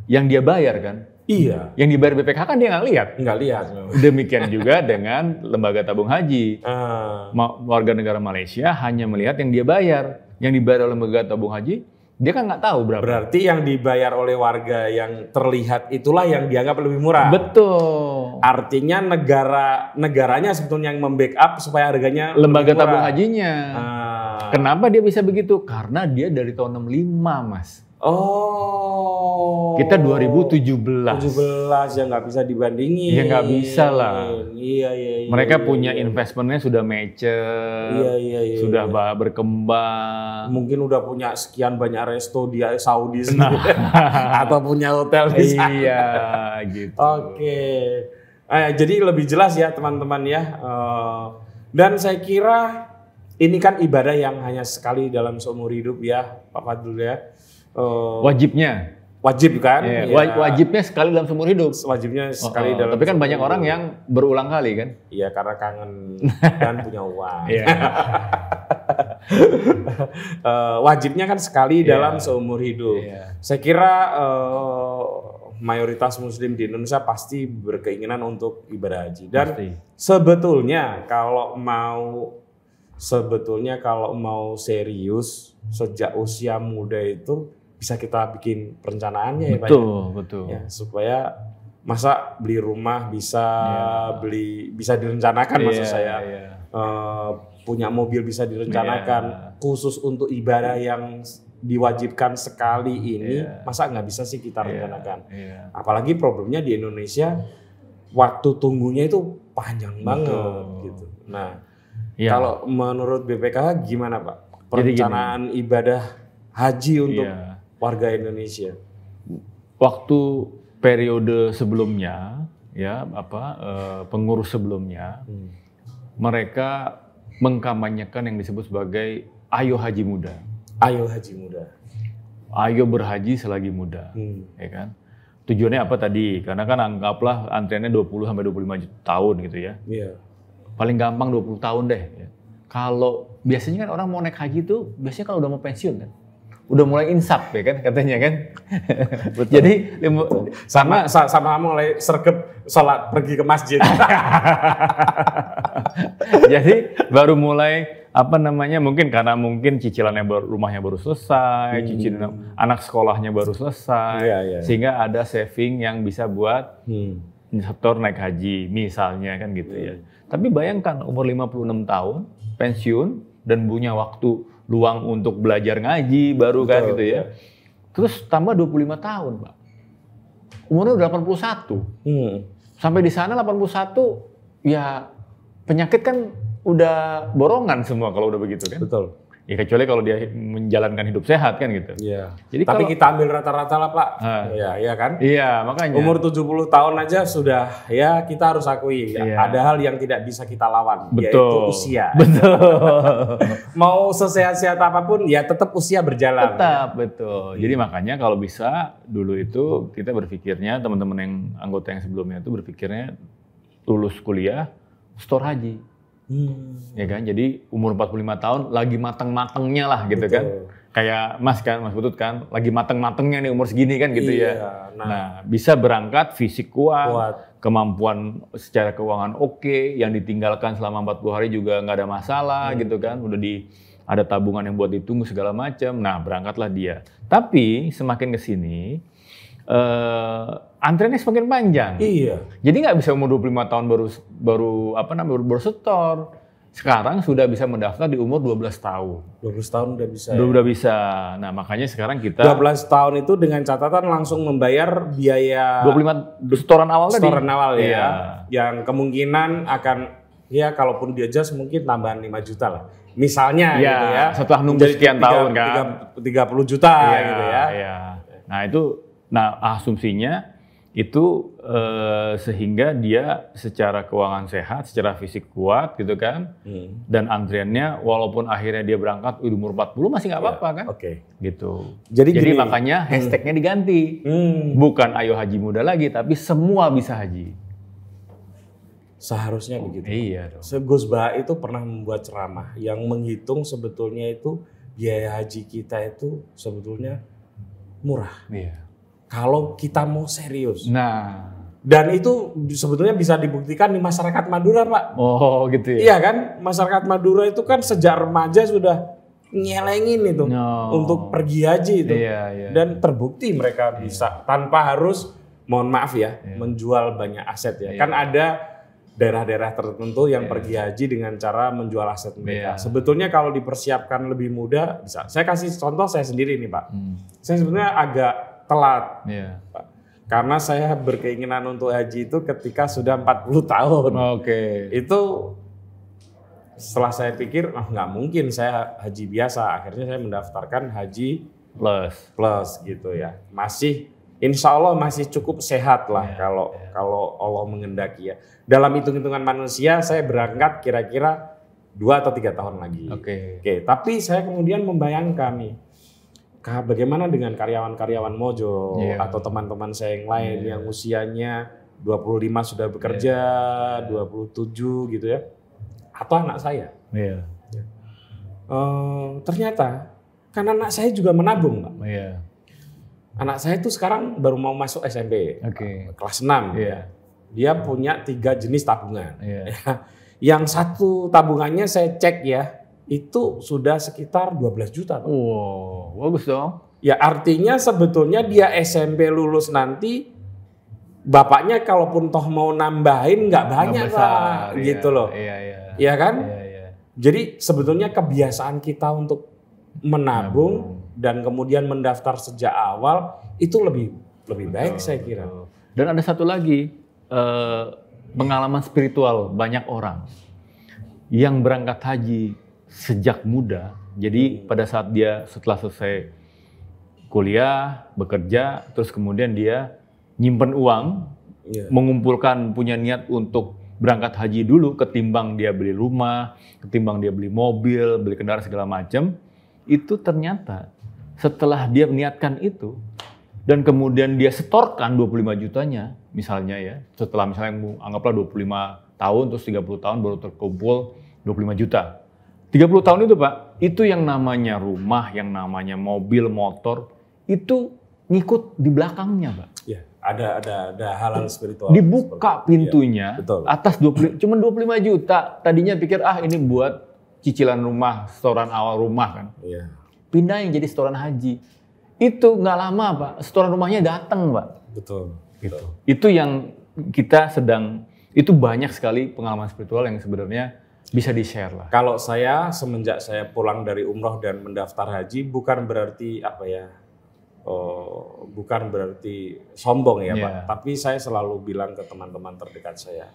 yang dia bayar kan. Iya. Yang dibayar BPKH kan dia nggak lihat. Nggak lihat. Demikian juga dengan lembaga tabung haji. Uh. Warga negara Malaysia hanya melihat yang dia bayar. Yang dibayar oleh lembaga tabung haji dia kan nggak tahu berapa. Berarti yang dibayar oleh warga yang terlihat itulah yang dianggap lebih murah. Betul. Artinya negara negaranya sebetulnya yang membackup supaya harganya lembaga tabung hajinya. Ah. Kenapa dia bisa begitu? Karena dia dari tahun 65, Mas. Oh. Kita 2017. 17 ya nggak bisa dibandingin. Ya nggak bisa lah. Iya iya. iya Mereka iya, punya iya. investmentnya sudah mature. Iya iya iya. Sudah iya. berkembang. Mungkin udah punya sekian banyak resto di Saudi sendiri. Nah. atau punya hotel di sana. Iya gitu. Oke. Okay. Eh, jadi lebih jelas ya teman-teman ya. Uh, dan saya kira ini kan ibadah yang hanya sekali dalam seumur hidup ya, Pak Fadul ya uh, wajibnya wajib kan yeah. yeah. wajibnya sekali dalam seumur hidup wajibnya oh, sekali oh, oh. dalam tapi kan banyak orang yang berulang kali kan iya karena kangen dan punya uang uh, wajibnya kan sekali yeah. dalam seumur hidup yeah. saya kira uh, mayoritas muslim di Indonesia pasti berkeinginan untuk ibadah haji dan pasti. sebetulnya kalau mau sebetulnya kalau mau serius sejak usia muda itu bisa kita bikin perencanaannya betul, ya Pak. Ya. Betul, betul. Ya, supaya masa beli rumah bisa yeah. beli bisa direncanakan yeah, maksud iya, saya. Yeah. Iya. Uh, punya mobil bisa direncanakan yeah. khusus untuk ibadah yang diwajibkan sekali ini yeah. masa nggak bisa sih kita iya, rencanakan. Yeah. Yeah. Apalagi problemnya di Indonesia waktu tunggunya itu panjang Betul. banget gitu. Nah, yeah. kalau menurut BPKH gimana Pak? Perencanaan ibadah haji untuk yeah warga Indonesia? Waktu periode sebelumnya, ya apa eh, pengurus sebelumnya, hmm. mereka mengkampanyekan yang disebut sebagai Ayo Haji Muda. Ayo Haji Muda. Ayo berhaji selagi muda, hmm. ya kan? Tujuannya apa tadi? Karena kan anggaplah antriannya 20 sampai 25 tahun gitu ya. Iya. Paling gampang 20 tahun deh. Ya. Kalau biasanya kan orang mau naik haji tuh biasanya kalau udah mau pensiun kan udah mulai insap ya kan katanya kan. Betul. Jadi sama sama, mulai sergap sholat pergi ke masjid. Jadi baru mulai apa namanya mungkin karena mungkin cicilannya baru, rumahnya baru selesai, hmm. cicilan anak sekolahnya baru selesai, ya, ya. sehingga ada saving yang bisa buat hmm. naik haji misalnya kan gitu ya. hmm. ya. Tapi bayangkan umur 56 tahun, pensiun dan punya waktu luang untuk belajar ngaji baru kan Betul, kan gitu ya. Terus tambah 25 tahun, Pak. Umurnya udah 81. Hmm. Sampai di sana 81 ya penyakit kan udah borongan semua kalau udah begitu kan. Betul. Ya kecuali kalau dia menjalankan hidup sehat kan gitu. Iya. Jadi Tapi kalau, kita ambil rata-rata lah Pak. Ah. Iya, iya kan? Iya, makanya. Umur 70 tahun aja sudah ya kita harus akui ya, iya. ada hal yang tidak bisa kita lawan Betul. yaitu usia. Betul. Mau sesehat-sehat apapun ya tetap usia berjalan. Tetap, betul. Iya. Jadi makanya kalau bisa dulu itu kita berpikirnya teman-teman yang anggota yang sebelumnya itu berpikirnya lulus kuliah store haji. Hmm. Ya kan? Jadi umur 45 tahun lagi mateng-matengnya lah gitu kan. Betul. kan. Kayak Mas kan, Mas Butut kan, lagi mateng-matengnya nih umur segini kan gitu ya. iya, ya. Nah. nah, bisa berangkat fisik kuat, kuat. kemampuan secara keuangan oke, okay, yang ditinggalkan selama 40 hari juga nggak ada masalah hmm. gitu kan. Udah di ada tabungan yang buat ditunggu segala macam. Nah, berangkatlah dia. Tapi semakin ke sini uh, eh, antreannya semakin panjang. Iya. Jadi nggak bisa umur 25 tahun baru baru apa namanya baru, baru setor. Sekarang sudah bisa mendaftar di umur 12 tahun. 12 tahun udah bisa. Udah, ya? udah bisa. Nah, makanya sekarang kita 12 tahun itu dengan catatan langsung membayar biaya 25 setoran awal setoran tadi. Setoran awal ya. Iya. Yang kemungkinan akan ya kalaupun dia adjust mungkin tambahan 5 juta lah. Misalnya ya, gitu ya. Setelah nunggu sekian 3, tahun 3, kan. 30 juta ya, gitu ya. Iya. Nah, itu Nah, asumsinya itu eh, sehingga dia secara keuangan sehat, secara fisik kuat gitu kan. Hmm. Dan antriannya walaupun akhirnya dia berangkat di umur 40 masih nggak ya, apa-apa ya, kan. Oke. Okay. Gitu. Jadi, Jadi gini, makanya hmm. hashtagnya diganti. Hmm. Bukan ayo haji muda lagi tapi semua bisa haji. Seharusnya oh, begitu. Iya dong. Gus Bah itu pernah membuat ceramah yang menghitung sebetulnya itu biaya haji kita itu sebetulnya murah. Iya kalau kita mau serius. Nah, dan itu sebetulnya bisa dibuktikan di masyarakat Madura, Pak. Oh, gitu ya. Iya kan? Masyarakat Madura itu kan sejak remaja sudah nyelengin itu no. untuk pergi haji itu. Iya, iya. Dan terbukti mereka iya. bisa tanpa harus mohon maaf ya, iya. menjual banyak aset ya. Iya. Kan ada daerah-daerah tertentu yang iya. pergi haji dengan cara menjual aset mereka. Iya. Sebetulnya kalau dipersiapkan lebih mudah bisa. Saya kasih contoh saya sendiri nih, Pak. Hmm. Saya sebenarnya agak telat. Yeah. Karena saya berkeinginan untuk haji itu ketika sudah 40 tahun. Oke. Okay. Itu setelah saya pikir, ah oh, nggak mungkin saya haji biasa. Akhirnya saya mendaftarkan haji plus plus gitu ya. Masih Insya Allah masih cukup sehat lah yeah, kalau yeah. kalau Allah mengendaki ya. Dalam hitung-hitungan manusia saya berangkat kira-kira dua atau tiga tahun lagi. Oke. Okay. Oke. Okay, tapi saya kemudian membayangkan nih bagaimana dengan karyawan-karyawan Mojo yeah. atau teman-teman saya yang lain yeah. yang usianya 25 sudah iya. bekerja, yeah. 27 gitu ya. Atau anak saya. Yeah. Iya. Ya. Uh, ternyata kan anak saya juga menabung, Pak. Yeah. Anak saya itu sekarang baru mau masuk SMP, okay. Eh, kelas 6. Yeah. Dia punya tiga jenis tabungan. Yeah. yang satu tabungannya saya cek ya, itu sudah sekitar 12 juta. Pak. Wow, bagus dong. Ya artinya sebetulnya dia SMP lulus nanti bapaknya kalaupun toh mau nambahin nggak banyak nggak besar, pak, iya, gitu loh. Iya iya. Iya kan? Iya, iya. Jadi sebetulnya kebiasaan kita untuk menabung, dan kemudian mendaftar sejak awal itu lebih lebih baik saya kira. Betul. Dan ada satu lagi eh, pengalaman spiritual banyak orang yang berangkat haji sejak muda. Jadi pada saat dia setelah selesai kuliah, bekerja, terus kemudian dia nyimpen uang, yeah. mengumpulkan punya niat untuk berangkat haji dulu ketimbang dia beli rumah, ketimbang dia beli mobil, beli kendaraan segala macam, itu ternyata setelah dia niatkan itu dan kemudian dia setorkan 25 jutanya misalnya ya, setelah misalnya anggaplah 25 tahun terus 30 tahun baru terkumpul 25 juta. 30 tahun itu Pak, itu yang namanya rumah, yang namanya mobil, motor, itu ngikut di belakangnya Pak. Iya, ada ada ada halal spiritual. Dibuka seperti, iya, pintunya ya, betul. atas 20 cuma 25 juta. Tadinya pikir ah ini buat cicilan rumah, setoran awal rumah kan. Iya. Pindah yang jadi setoran haji. Itu nggak lama Pak, setoran rumahnya datang Pak. Betul. Gitu. Itu yang kita sedang itu banyak sekali pengalaman spiritual yang sebenarnya bisa di share lah. Kalau saya semenjak saya pulang dari umroh dan mendaftar haji bukan berarti apa ya, oh, bukan berarti sombong ya yeah. pak. Iya. Tapi saya selalu bilang ke teman-teman terdekat saya,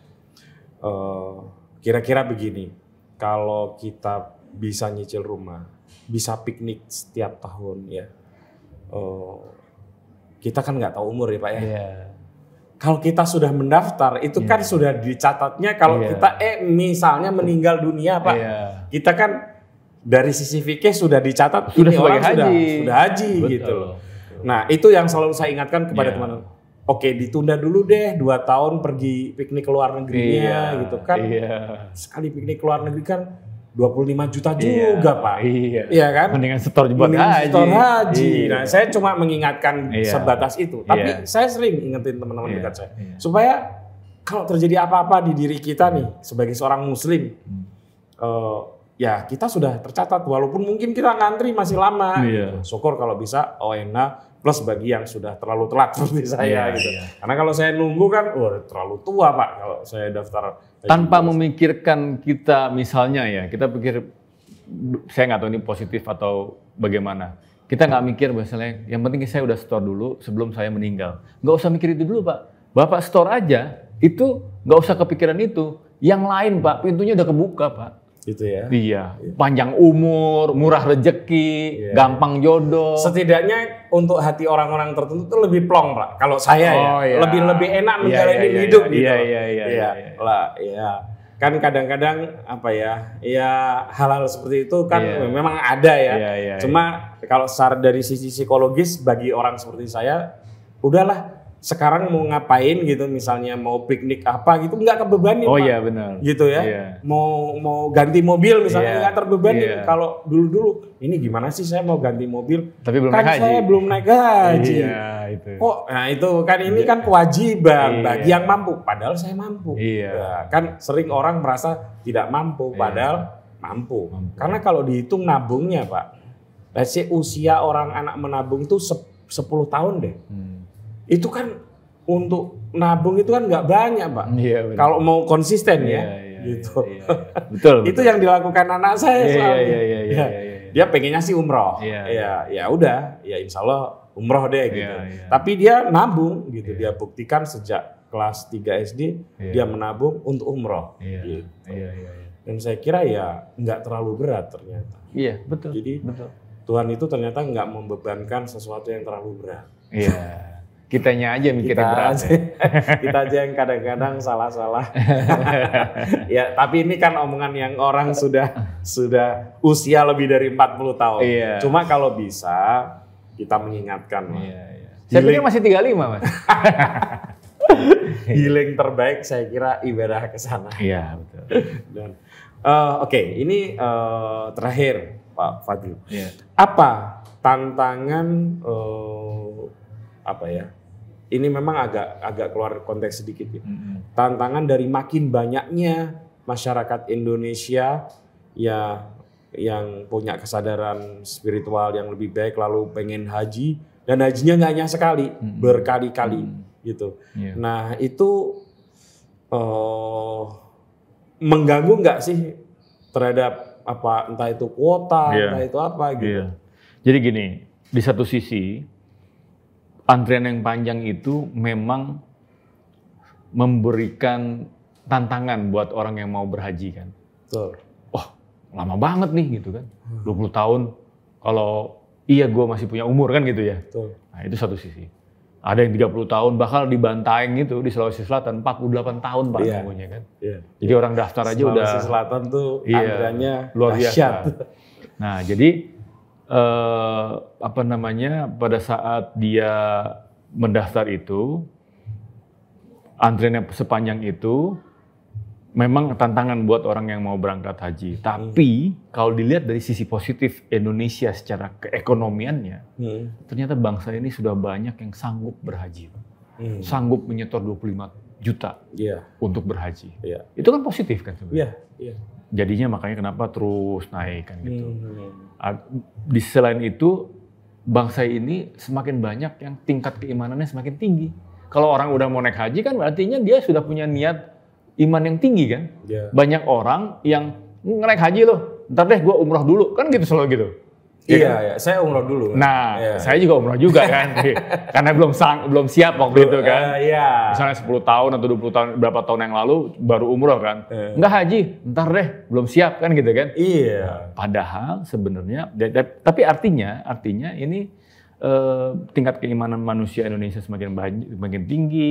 eh, kira-kira uh, begini, kalau kita bisa nyicil rumah, bisa piknik setiap tahun ya, uh, kita kan nggak tahu umur ya pak ya. Yeah kalau kita sudah mendaftar itu yeah. kan iya. sudah dicatatnya kalau yeah. kita eh misalnya meninggal dunia pak yeah. kita kan dari sisi fikih sudah dicatat sudah ini orang haji. sudah sudah haji Betul. gitu loh. Nah itu yang selalu saya ingatkan kepada yeah. teman-teman. Oke ditunda dulu deh dua tahun pergi piknik ke luar negerinya yeah. gitu kan. Yeah. Sekali piknik ke luar negeri kan 25 juta iya, juga iya, Pak. Iya. iya kan? Mendingan setor buat Mendingan haji. Setor haji. Iya. Nah, saya cuma mengingatkan iya. sebatas itu. Tapi iya. saya sering ingetin teman-teman iya. dekat saya. Iya. Supaya kalau terjadi apa-apa di diri kita nih sebagai seorang muslim hmm. uh, ya kita sudah tercatat walaupun mungkin kita ngantri masih lama iya. gitu. syukur kalau bisa ONA oh, plus bagi yang sudah terlalu telat seperti saya iya, gitu iya. karena kalau saya nunggu kan oh, terlalu tua pak kalau saya daftar tanpa saya gitu. memikirkan kita misalnya ya kita pikir saya nggak tahu ini positif atau bagaimana kita nggak mikir misalnya yang penting saya udah store dulu sebelum saya meninggal nggak usah mikir itu dulu pak bapak store aja itu nggak usah kepikiran itu yang lain pak pintunya udah kebuka pak gitu ya. Iya, panjang umur, murah rejeki, yeah. gampang jodoh. Setidaknya untuk hati orang-orang tertentu itu lebih plong, Pak. Kalau saya ya, oh, ya, yeah. lebih lebih enak iya, menjalani yeah, iya, hidup iya. gitu. Iya, iya, iya. Iya, lah, iya. Kan kadang-kadang apa ya? Ya hal-hal seperti itu kan memang ada ya. Cuma kalau secara dari sisi psikologis bagi orang seperti saya, udahlah sekarang mau ngapain gitu misalnya mau piknik apa gitu nggak kebebanin oh iya benar gitu ya iya. mau mau ganti mobil misalnya iya. nggak iya. kalau dulu dulu ini gimana sih saya mau ganti mobil tapi belum kan saya belum naik gaji iya, itu. oh nah itu kan ini iya. kan kewajiban iya. bagi yang mampu padahal saya mampu iya. nah, kan sering orang merasa tidak mampu iya. padahal iya. mampu. mampu karena kalau dihitung nabungnya pak let's usia orang anak menabung tuh 10 tahun deh hmm itu kan untuk nabung itu kan nggak banyak pak. Iya, Kalau mau konsisten ya, iya, ya, iya, gitu. Iya, iya. Betul. itu yang dilakukan anak saya iya, Iya, iya, iya iya, ya, iya, iya, Dia pengennya sih umroh. Iya, ya, iya. Ya udah, ya insya Allah umroh deh iya, gitu. Iya, iya. Tapi dia nabung gitu, iya. dia buktikan sejak kelas 3 SD iya. dia menabung untuk umroh. Iya, gitu. iya, iya, iya. Dan saya kira ya nggak terlalu berat ternyata. Iya betul. Jadi betul. Tuhan itu ternyata nggak membebankan sesuatu yang terlalu berat. Iya. Kitanya aja mikirin kita berat. Aja, kita aja yang kadang-kadang salah-salah. ya, tapi ini kan omongan yang orang sudah sudah usia lebih dari 40 tahun. Iya. Cuma kalau bisa kita mengingatkan. Iya, iya. Saya pikir masih 35, Mas. healing terbaik saya kira ibadah ke sana. Iya, betul. Dan uh, oke, okay, ini uh, terakhir Pak Fadil. Iya. Apa tantangan uh, apa ya ini memang agak agak keluar konteks sedikit ya. Hmm. Tantangan dari makin banyaknya masyarakat Indonesia ya yang punya kesadaran spiritual yang lebih baik lalu pengen haji dan hajinya nggak hanya sekali hmm. berkali-kali hmm. gitu. Yeah. Nah itu uh, mengganggu nggak sih terhadap apa entah itu kuota yeah. entah itu apa gitu. Yeah. Jadi gini di satu sisi antrian yang panjang itu memang memberikan tantangan buat orang yang mau berhaji kan. Betul. Oh, lama banget nih gitu kan. 20 hmm. tahun kalau iya gue masih punya umur kan gitu ya. Betul. Nah, itu satu sisi. Ada yang 30 tahun, bakal di Bantaeng itu di Sulawesi Selatan 48 tahun Pak yeah. kan. Yeah. Jadi orang daftar aja Sulawesi udah Sulawesi Selatan tuh iya, antriannya luar biasa. Nah, jadi eh, apa namanya pada saat dia mendaftar itu antrian yang sepanjang itu memang tantangan buat orang yang mau berangkat haji. Hmm. Tapi kalau dilihat dari sisi positif Indonesia secara keekonomiannya, hmm. ternyata bangsa ini sudah banyak yang sanggup berhaji. Hmm. Sanggup menyetor 25 juta yeah. untuk berhaji. Yeah. Itu kan positif kan sebenarnya. Yeah. Yeah. Jadinya makanya kenapa terus naik kan gitu. Hmm. hmm. Di selain itu, bangsa ini semakin banyak yang tingkat keimanannya semakin tinggi. Kalau orang udah mau naik haji kan artinya dia sudah punya niat iman yang tinggi kan. Yeah. Banyak orang yang naik haji loh, ntar deh gue umrah dulu kan gitu selalu gitu. Iya, iya, kan? iya, saya umroh dulu. Nah, iya. saya juga umroh juga kan. Karena belum sang, belum siap waktu itu kan. Uh, iya. Misalnya 10 tahun atau 20 tahun berapa tahun yang lalu baru umroh kan. Uh. Eh. Enggak haji, ntar deh, belum siap kan gitu kan. Iya. Nah, padahal sebenarnya tapi artinya artinya ini eh, tingkat keimanan manusia Indonesia semakin banyak, semakin tinggi,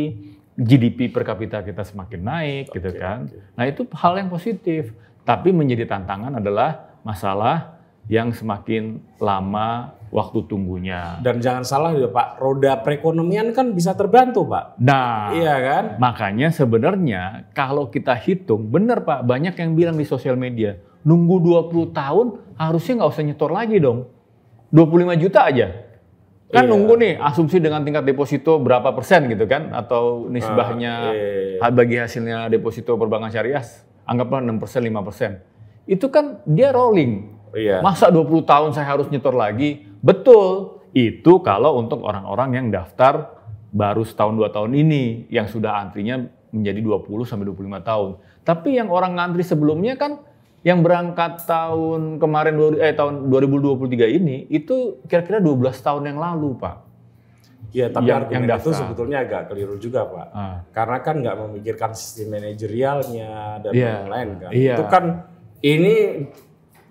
GDP per kapita kita semakin naik okay, gitu kan. Okay. Nah, itu hal yang positif. Tapi menjadi tantangan adalah masalah yang semakin lama waktu tunggunya. Dan jangan salah juga Pak, roda perekonomian kan bisa terbantu Pak. Nah, iya kan? Makanya sebenarnya kalau kita hitung, benar Pak, banyak yang bilang di sosial media, nunggu 20 tahun harusnya nggak usah nyetor lagi dong. 25 juta aja. Kan iya. nunggu nih asumsi dengan tingkat deposito berapa persen gitu kan atau nisbahnya uh, iya. iya, iya. bagi hasilnya deposito perbankan syariah anggaplah 6 persen, 5 persen. Itu kan dia rolling Iya. Masa 20 tahun saya harus nyetor lagi? Betul. Itu kalau untuk orang-orang yang daftar baru setahun dua tahun ini yang sudah antrinya menjadi 20 sampai 25 tahun. Tapi yang orang ngantri sebelumnya kan yang berangkat tahun kemarin eh tahun 2023 ini itu kira-kira 12 tahun yang lalu, Pak. Ya, tapi yang, yang daftar. itu sebetulnya agak keliru juga, Pak. Ah. Karena kan nggak memikirkan sistem manajerialnya dan lain-lain iya. yeah. kan. Yeah. Itu kan ini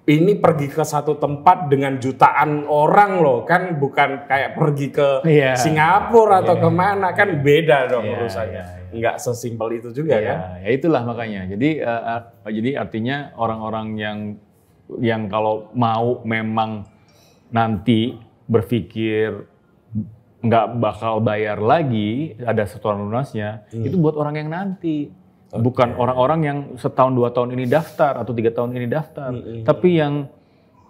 ini pergi ke satu tempat dengan jutaan orang loh kan bukan kayak pergi ke yeah. Singapura atau yeah. kemana kan beda dong yeah, iya, urusannya yeah, iya. nggak sesimpel itu juga yeah. kan ya itulah makanya jadi uh, jadi artinya orang-orang yang yang kalau mau memang nanti berpikir nggak bakal bayar lagi ada setoran lunasnya hmm. itu buat orang yang nanti Okay. Bukan orang-orang yang setahun dua tahun ini daftar atau tiga tahun ini daftar, mm -hmm. tapi yang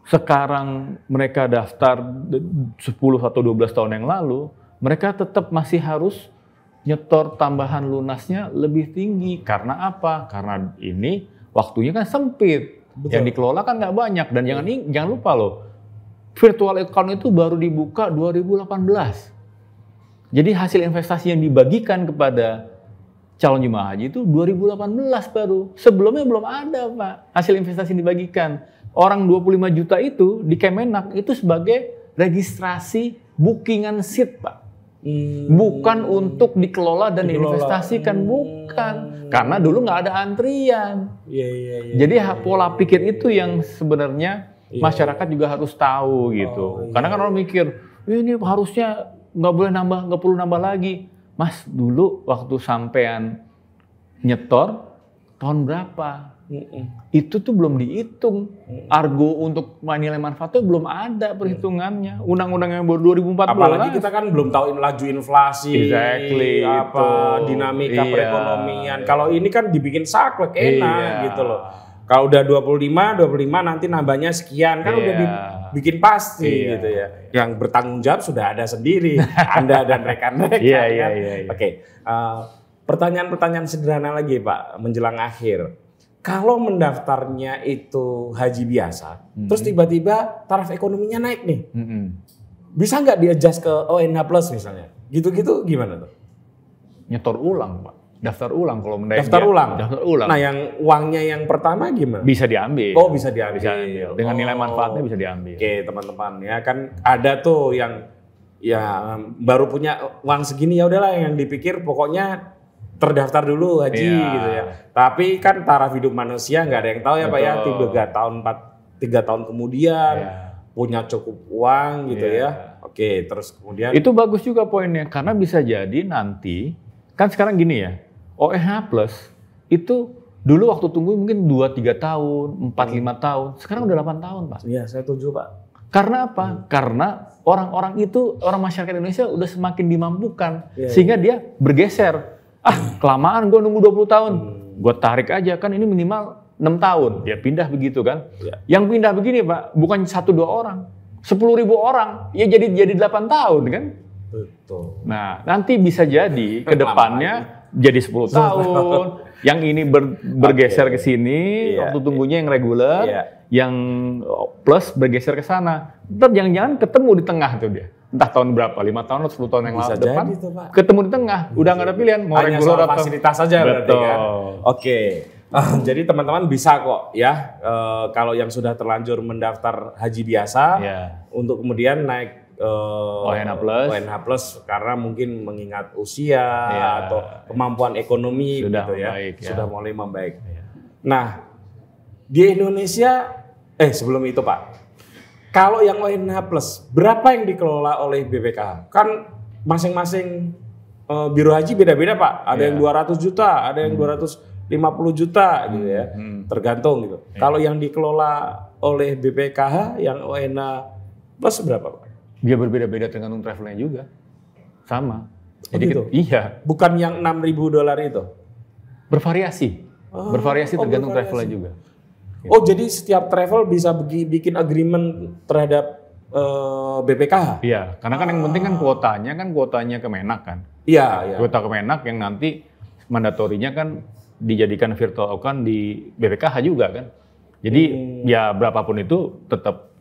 sekarang mereka daftar 10 atau 12 tahun yang lalu, mereka tetap masih harus nyetor tambahan lunasnya lebih tinggi. Karena apa? Karena ini waktunya kan sempit. Betul. Yang dikelola kan nggak banyak. Dan jangan iya. jangan lupa loh, virtual account itu baru dibuka 2018. Jadi hasil investasi yang dibagikan kepada calon jemaah haji itu 2018 baru. Sebelumnya belum ada, Pak. Hasil investasi dibagikan. Orang 25 juta itu di Kemenak itu sebagai registrasi bookingan seat, Pak. Hmm. Bukan untuk dikelola dan dikelola. diinvestasikan, hmm. bukan. Karena dulu nggak ada antrian. Ya, ya, ya, Jadi ya, pola iya, pikir iya, itu yang sebenarnya ya. masyarakat juga harus tahu gitu. Oh, Karena kan orang mikir, ini harusnya nggak boleh nambah, nggak perlu nambah lagi Mas dulu waktu sampean nyetor tahun berapa? Mm-mm. Itu tuh belum dihitung. Argo untuk nilai manfaatnya belum ada perhitungannya. Undang-undang yang baru 2014. Apalagi kita kan belum tahu laju inflasi, exactly, apa itu. dinamika iya. perekonomian. Kalau ini kan dibikin saklek enak iya. gitu loh. Kalau udah 25, 25 nanti nambahnya sekian kan iya. udah di iya bikin pasti iya, gitu ya. Yang bertanggung jawab sudah ada sendiri, Anda dan rekan-rekan. Iya, kan? iya, iya, iya. Oke, pertanyaan eh, pertanyaan-pertanyaan sederhana lagi Pak, menjelang akhir. Kalau mendaftarnya itu haji biasa, mm -hmm. terus tiba-tiba taraf ekonominya naik nih, mm -hmm. bisa nggak di adjust ke ONH plus misalnya? Gitu-gitu gimana tuh? Nyetor ulang Pak. Daftar ulang kalau mendaftar Daftar ulang. Daftar ulang. Nah, yang uangnya yang pertama gimana? Bisa diambil. Oh, bisa diambil. Bisa diambil. Dengan oh. nilai manfaatnya bisa diambil. Oke, teman-teman ya kan ada tuh yang ya baru punya uang segini ya udahlah yang dipikir pokoknya terdaftar dulu haji ya. gitu ya. Tapi kan taraf hidup manusia nggak ada yang tahu ya Betul. Pak ya tiga tahun empat tiga tahun kemudian ya. punya cukup uang gitu ya. ya. Oke, terus kemudian itu bagus juga poinnya karena bisa jadi nanti kan sekarang gini ya OEH plus itu dulu waktu tunggu mungkin 2 3 tahun, 4 5 hmm. tahun. Sekarang udah 8 tahun, Pak. Iya, saya setuju, Pak. Karena apa? Hmm. Karena orang-orang itu, orang masyarakat Indonesia udah semakin dimampukan Ya, sehingga dia bergeser. Ah, hmm. kelamaan gue nunggu 20 tahun. Hmm. Gue tarik aja kan ini minimal 6 tahun. Dia pindah begitu kan. Ya. Yang pindah begini, Pak, bukan satu dua orang. 10 ribu orang, ya jadi jadi 8 tahun kan. Betul. Nah, nanti bisa jadi ke depannya jadi 10 tahun, yang ini ber, bergeser okay. ke sini, yeah, waktu tunggunya yang reguler, yeah. yang oh, plus bergeser ke sana. Ntar jangan-jangan ketemu di tengah tuh dia. Entah tahun berapa, lima tahun atau sepuluh tahun yang lalu depan, itu, Pak. ketemu di tengah. Bisa. Udah nggak ada pilihan, mau reguler atau fasilitas saja berarti kan. Oke. Okay. Uh, jadi teman-teman bisa kok ya uh, kalau yang sudah terlanjur mendaftar haji biasa yeah. untuk kemudian naik uh, eh, ONH plus ONH plus karena mungkin mengingat usia ya, atau kemampuan ekonomi sudah gitu ya. Membaik, ya sudah mulai membaik. Ya. Nah di Indonesia eh sebelum itu Pak kalau yang ONH plus berapa yang dikelola oleh BPKH kan masing-masing uh, biro haji beda-beda Pak ada ya. yang 200 juta ada yang hmm. 250 juta gitu ya hmm. hmm. tergantung gitu Ya. kalau yang dikelola oleh BPKH yang ONA plus berapa Pak? Dia berbeda-beda tergantung travelnya juga. Sama. Oh jadi gitu? Kita, iya. Bukan yang 6.000 dolar itu? Bervariasi. Oh, bervariasi oh, tergantung oh, bervariasi. travelnya juga. Gitu. Oh jadi setiap travel bisa bikin agreement terhadap uh, eh, BPKH? Iya, karena kan ah. yang penting kan kuotanya kan kuotanya Kemenak kan. Iya, iya. Kuota Kemenak yang nanti mandatorinya kan dijadikan virtual account di BPKH juga kan. Jadi hmm. ya berapapun itu tetap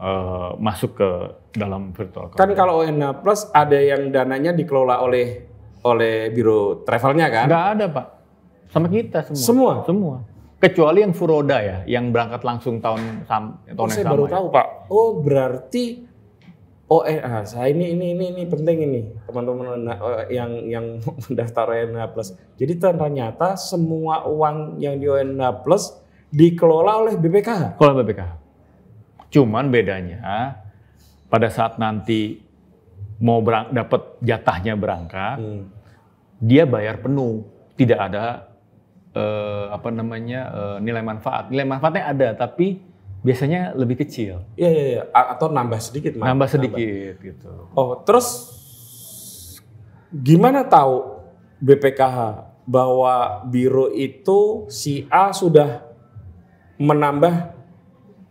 uh, masuk ke dalam virtual account. Kan kalau ONA Plus ada yang dananya dikelola oleh oleh biro travelnya kan? Nggak ada pak, sama kita semua. Semua? Semua. Kecuali yang Furoda ya, yang berangkat langsung tahun, sam, tahun oh, yang saya sama. Saya baru ya. tahu pak. Oh berarti Oh eh, ah, saya ini ini ini ini penting ini teman-teman eh, yang yang mendaftar ONA Plus. Jadi ternyata semua uang yang di ONA Plus dikelola oleh BPKH. Oleh BPKH. Cuman bedanya pada saat nanti mau berang, dapat jatahnya berangkat, hmm. dia bayar penuh, tidak ada uh, apa namanya uh, nilai manfaat. Nilai manfaatnya ada, tapi biasanya lebih kecil. Iya iya iya, atau nambah sedikit. Nambah, nambah sedikit nambah. gitu. Oh terus gimana tahu BPKH bahwa biro itu si A sudah menambah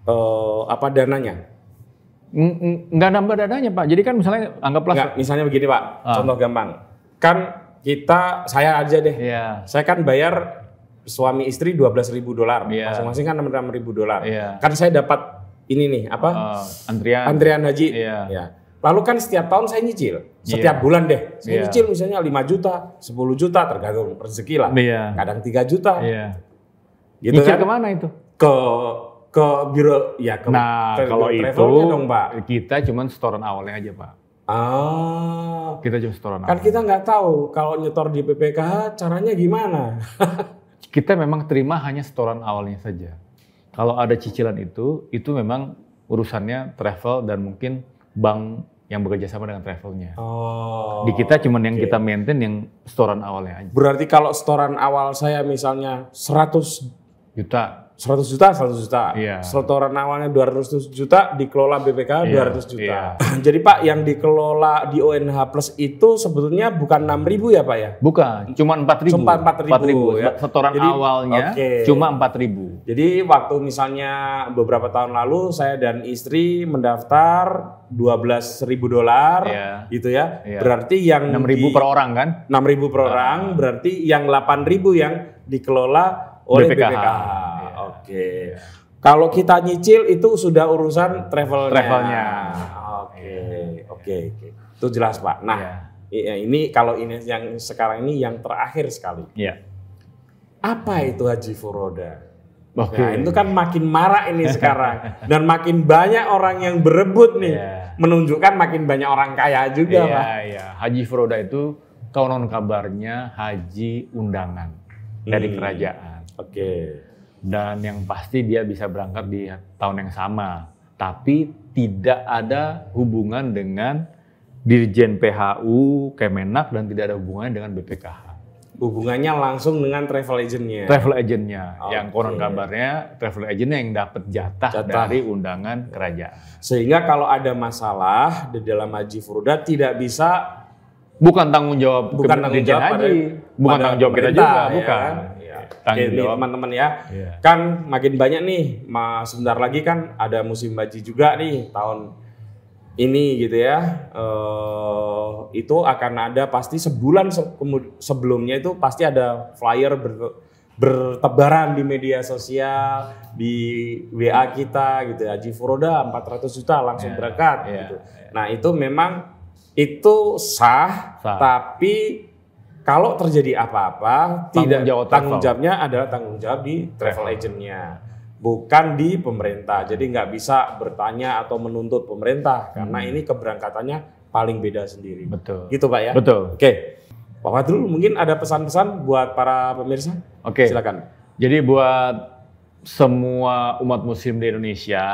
uh, apa dananya? Nggak nambah dananya pak. Jadi kan misalnya anggaplah Nggak, misalnya begini pak. Ah. Contoh gampang. Kan kita saya aja deh. Yeah. Saya kan bayar suami istri dua belas ribu dolar. Yeah. Masing-masing kan enam ribu dolar. Yeah. Kan saya dapat ini nih apa? Uh, antrian. Antrian haji. Yeah. Yeah. Lalu kan setiap tahun saya nyicil, setiap yeah. bulan deh. Saya yeah. nyicil misalnya 5 juta, 10 juta tergantung rezeki lah. Yeah. Kadang 3 juta. Yeah. Gitu nyicil kan? kemana itu? Ke ke biro ya ke Nah, ke kalau itu dong, Pak. kita cuman setoran awalnya aja, Pak. Ah, kita cuma setoran kan awalnya. kita nggak tahu kalau nyetor di PPKH caranya gimana. kita memang terima hanya setoran awalnya saja. Kalau ada cicilan itu, itu memang urusannya travel dan mungkin bank yang bekerja sama dengan travelnya. Oh. Di kita cuman yang okay. kita maintain yang setoran awalnya aja. Berarti kalau setoran awal saya misalnya 100 juta 100 juta, 100 juta. Yeah. Setoran awalnya 200 juta dikelola BPK yeah. 200 juta. Yeah. Iya. Jadi Pak yang dikelola di ONH Plus itu sebetulnya bukan 6.000 ya Pak ya? Bukan, cuma 4.000. Cuma 4.000 ya. Setoran Jadi, awalnya okay. cuma 4.000. Jadi waktu misalnya beberapa tahun lalu saya dan istri mendaftar 12.000 dolar yeah. gitu ya. Yeah. Berarti yang 6.000 per orang kan? 6.000 per ah. orang, berarti yang 8.000 yang dikelola oleh BPKH. BPKH. Oke. Okay. Iya. Kalau kita nyicil itu sudah urusan travelnya. Travelnya. Oke, oke, iya, iya, oke. Itu jelas pak. Nah, yeah. Ya, ini kalau ini yang sekarang ini yang terakhir sekali. Iya. Yeah. Apa itu Haji Furoda? Okay. Nah, itu kan makin marak ini sekarang dan makin banyak orang yang berebut nih yeah. menunjukkan makin banyak orang kaya juga yeah, Pak. Yeah. Haji Furoda itu konon kabarnya haji undangan hmm. dari kerajaan. Oke. Okay dan yang pasti dia bisa berangkat di tahun yang sama tapi tidak ada hubungan dengan Dirjen PHU Kemenak dan tidak ada hubungannya dengan BPKH. Hubungannya langsung dengan travel agentnya. Travel agentnya, okay. yang konon kabarnya travel agentnya yang dapat jatah, jatah dari undangan kerajaan. Sehingga kalau ada masalah di dalam Haji Furuda tidak bisa bukan tanggung jawab bukan tanggung jawab bukan tanggung jawab kita juga, ya, bukan. Kan? Tanggung jawab. Ya. teman-teman ya. Yeah. Kan makin banyak nih, ma sebentar lagi kan ada musim baji juga nih tahun ini gitu ya. Uh, itu akan ada pasti sebulan se sebelumnya itu pasti ada flyer ber bertebaran di media sosial, di WA kita gitu. Ya. Haji Furoda 400 juta langsung yeah, berangkat yeah, gitu. Yeah. Nah, itu memang itu sah, sah. tapi kalau terjadi apa-apa, tidak jawab tanggung jawabnya adalah tanggung jawab di travel agentnya, bukan di pemerintah. Jadi nggak bisa bertanya atau menuntut pemerintah karena hmm. ini keberangkatannya paling beda sendiri. Betul. Gitu pak ya. Betul. Oke, Pak Fadrul mungkin ada pesan-pesan buat para pemirsa. Oke. Silakan. Jadi buat semua umat Muslim di Indonesia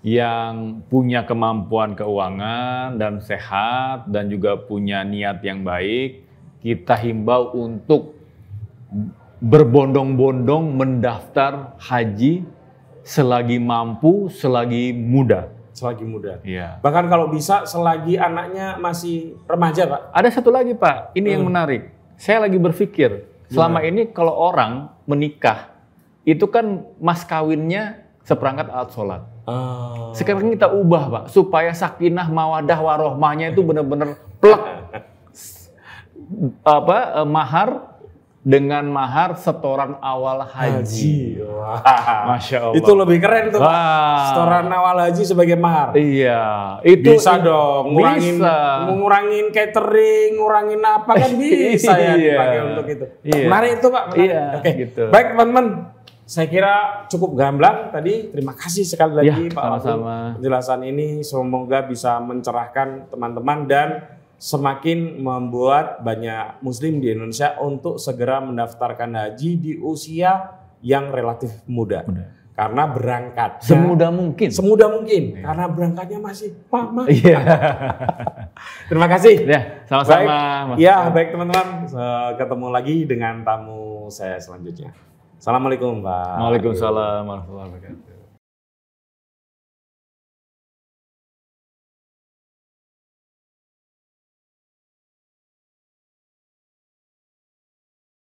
yang punya kemampuan keuangan dan sehat dan juga punya niat yang baik kita himbau untuk berbondong-bondong mendaftar haji selagi mampu, selagi muda. Selagi muda. Iya. Bahkan kalau bisa selagi anaknya masih remaja, Pak. Ada satu lagi, Pak. Ini hmm. yang menarik. Saya lagi berpikir, selama hmm. ini kalau orang menikah, itu kan mas kawinnya seperangkat alat sholat. Oh. Sekarang kita ubah, Pak, supaya sakinah, mawadah, warohmahnya itu benar-benar plek apa eh, mahar dengan mahar setoran awal haji. haji. Wah. Masya Allah. Itu lebih keren tuh. Wah. Setoran awal haji sebagai mahar. Iya. Itu bisa dong. Ngurangin, bisa. Ngurangin catering, ngurangin apa kan bisa ya iya. untuk itu. Iya. Menarik itu Pak. Menarik. Iya. Oke. Gitu. Baik teman-teman. Saya kira cukup gamblang tadi. Terima kasih sekali lagi ya, Pak sama -sama. penjelasan ini. Semoga bisa mencerahkan teman-teman dan semakin membuat banyak muslim di Indonesia untuk segera mendaftarkan haji di usia yang relatif muda. muda karena berangkat semudah mungkin semudah mungkin ya. karena berangkatnya masih mama Iya. terima kasih ya sama-sama ya baik teman-teman ketemu lagi dengan tamu saya selanjutnya assalamualaikum pak waalaikumsalam warahmatullahi wabarakatuh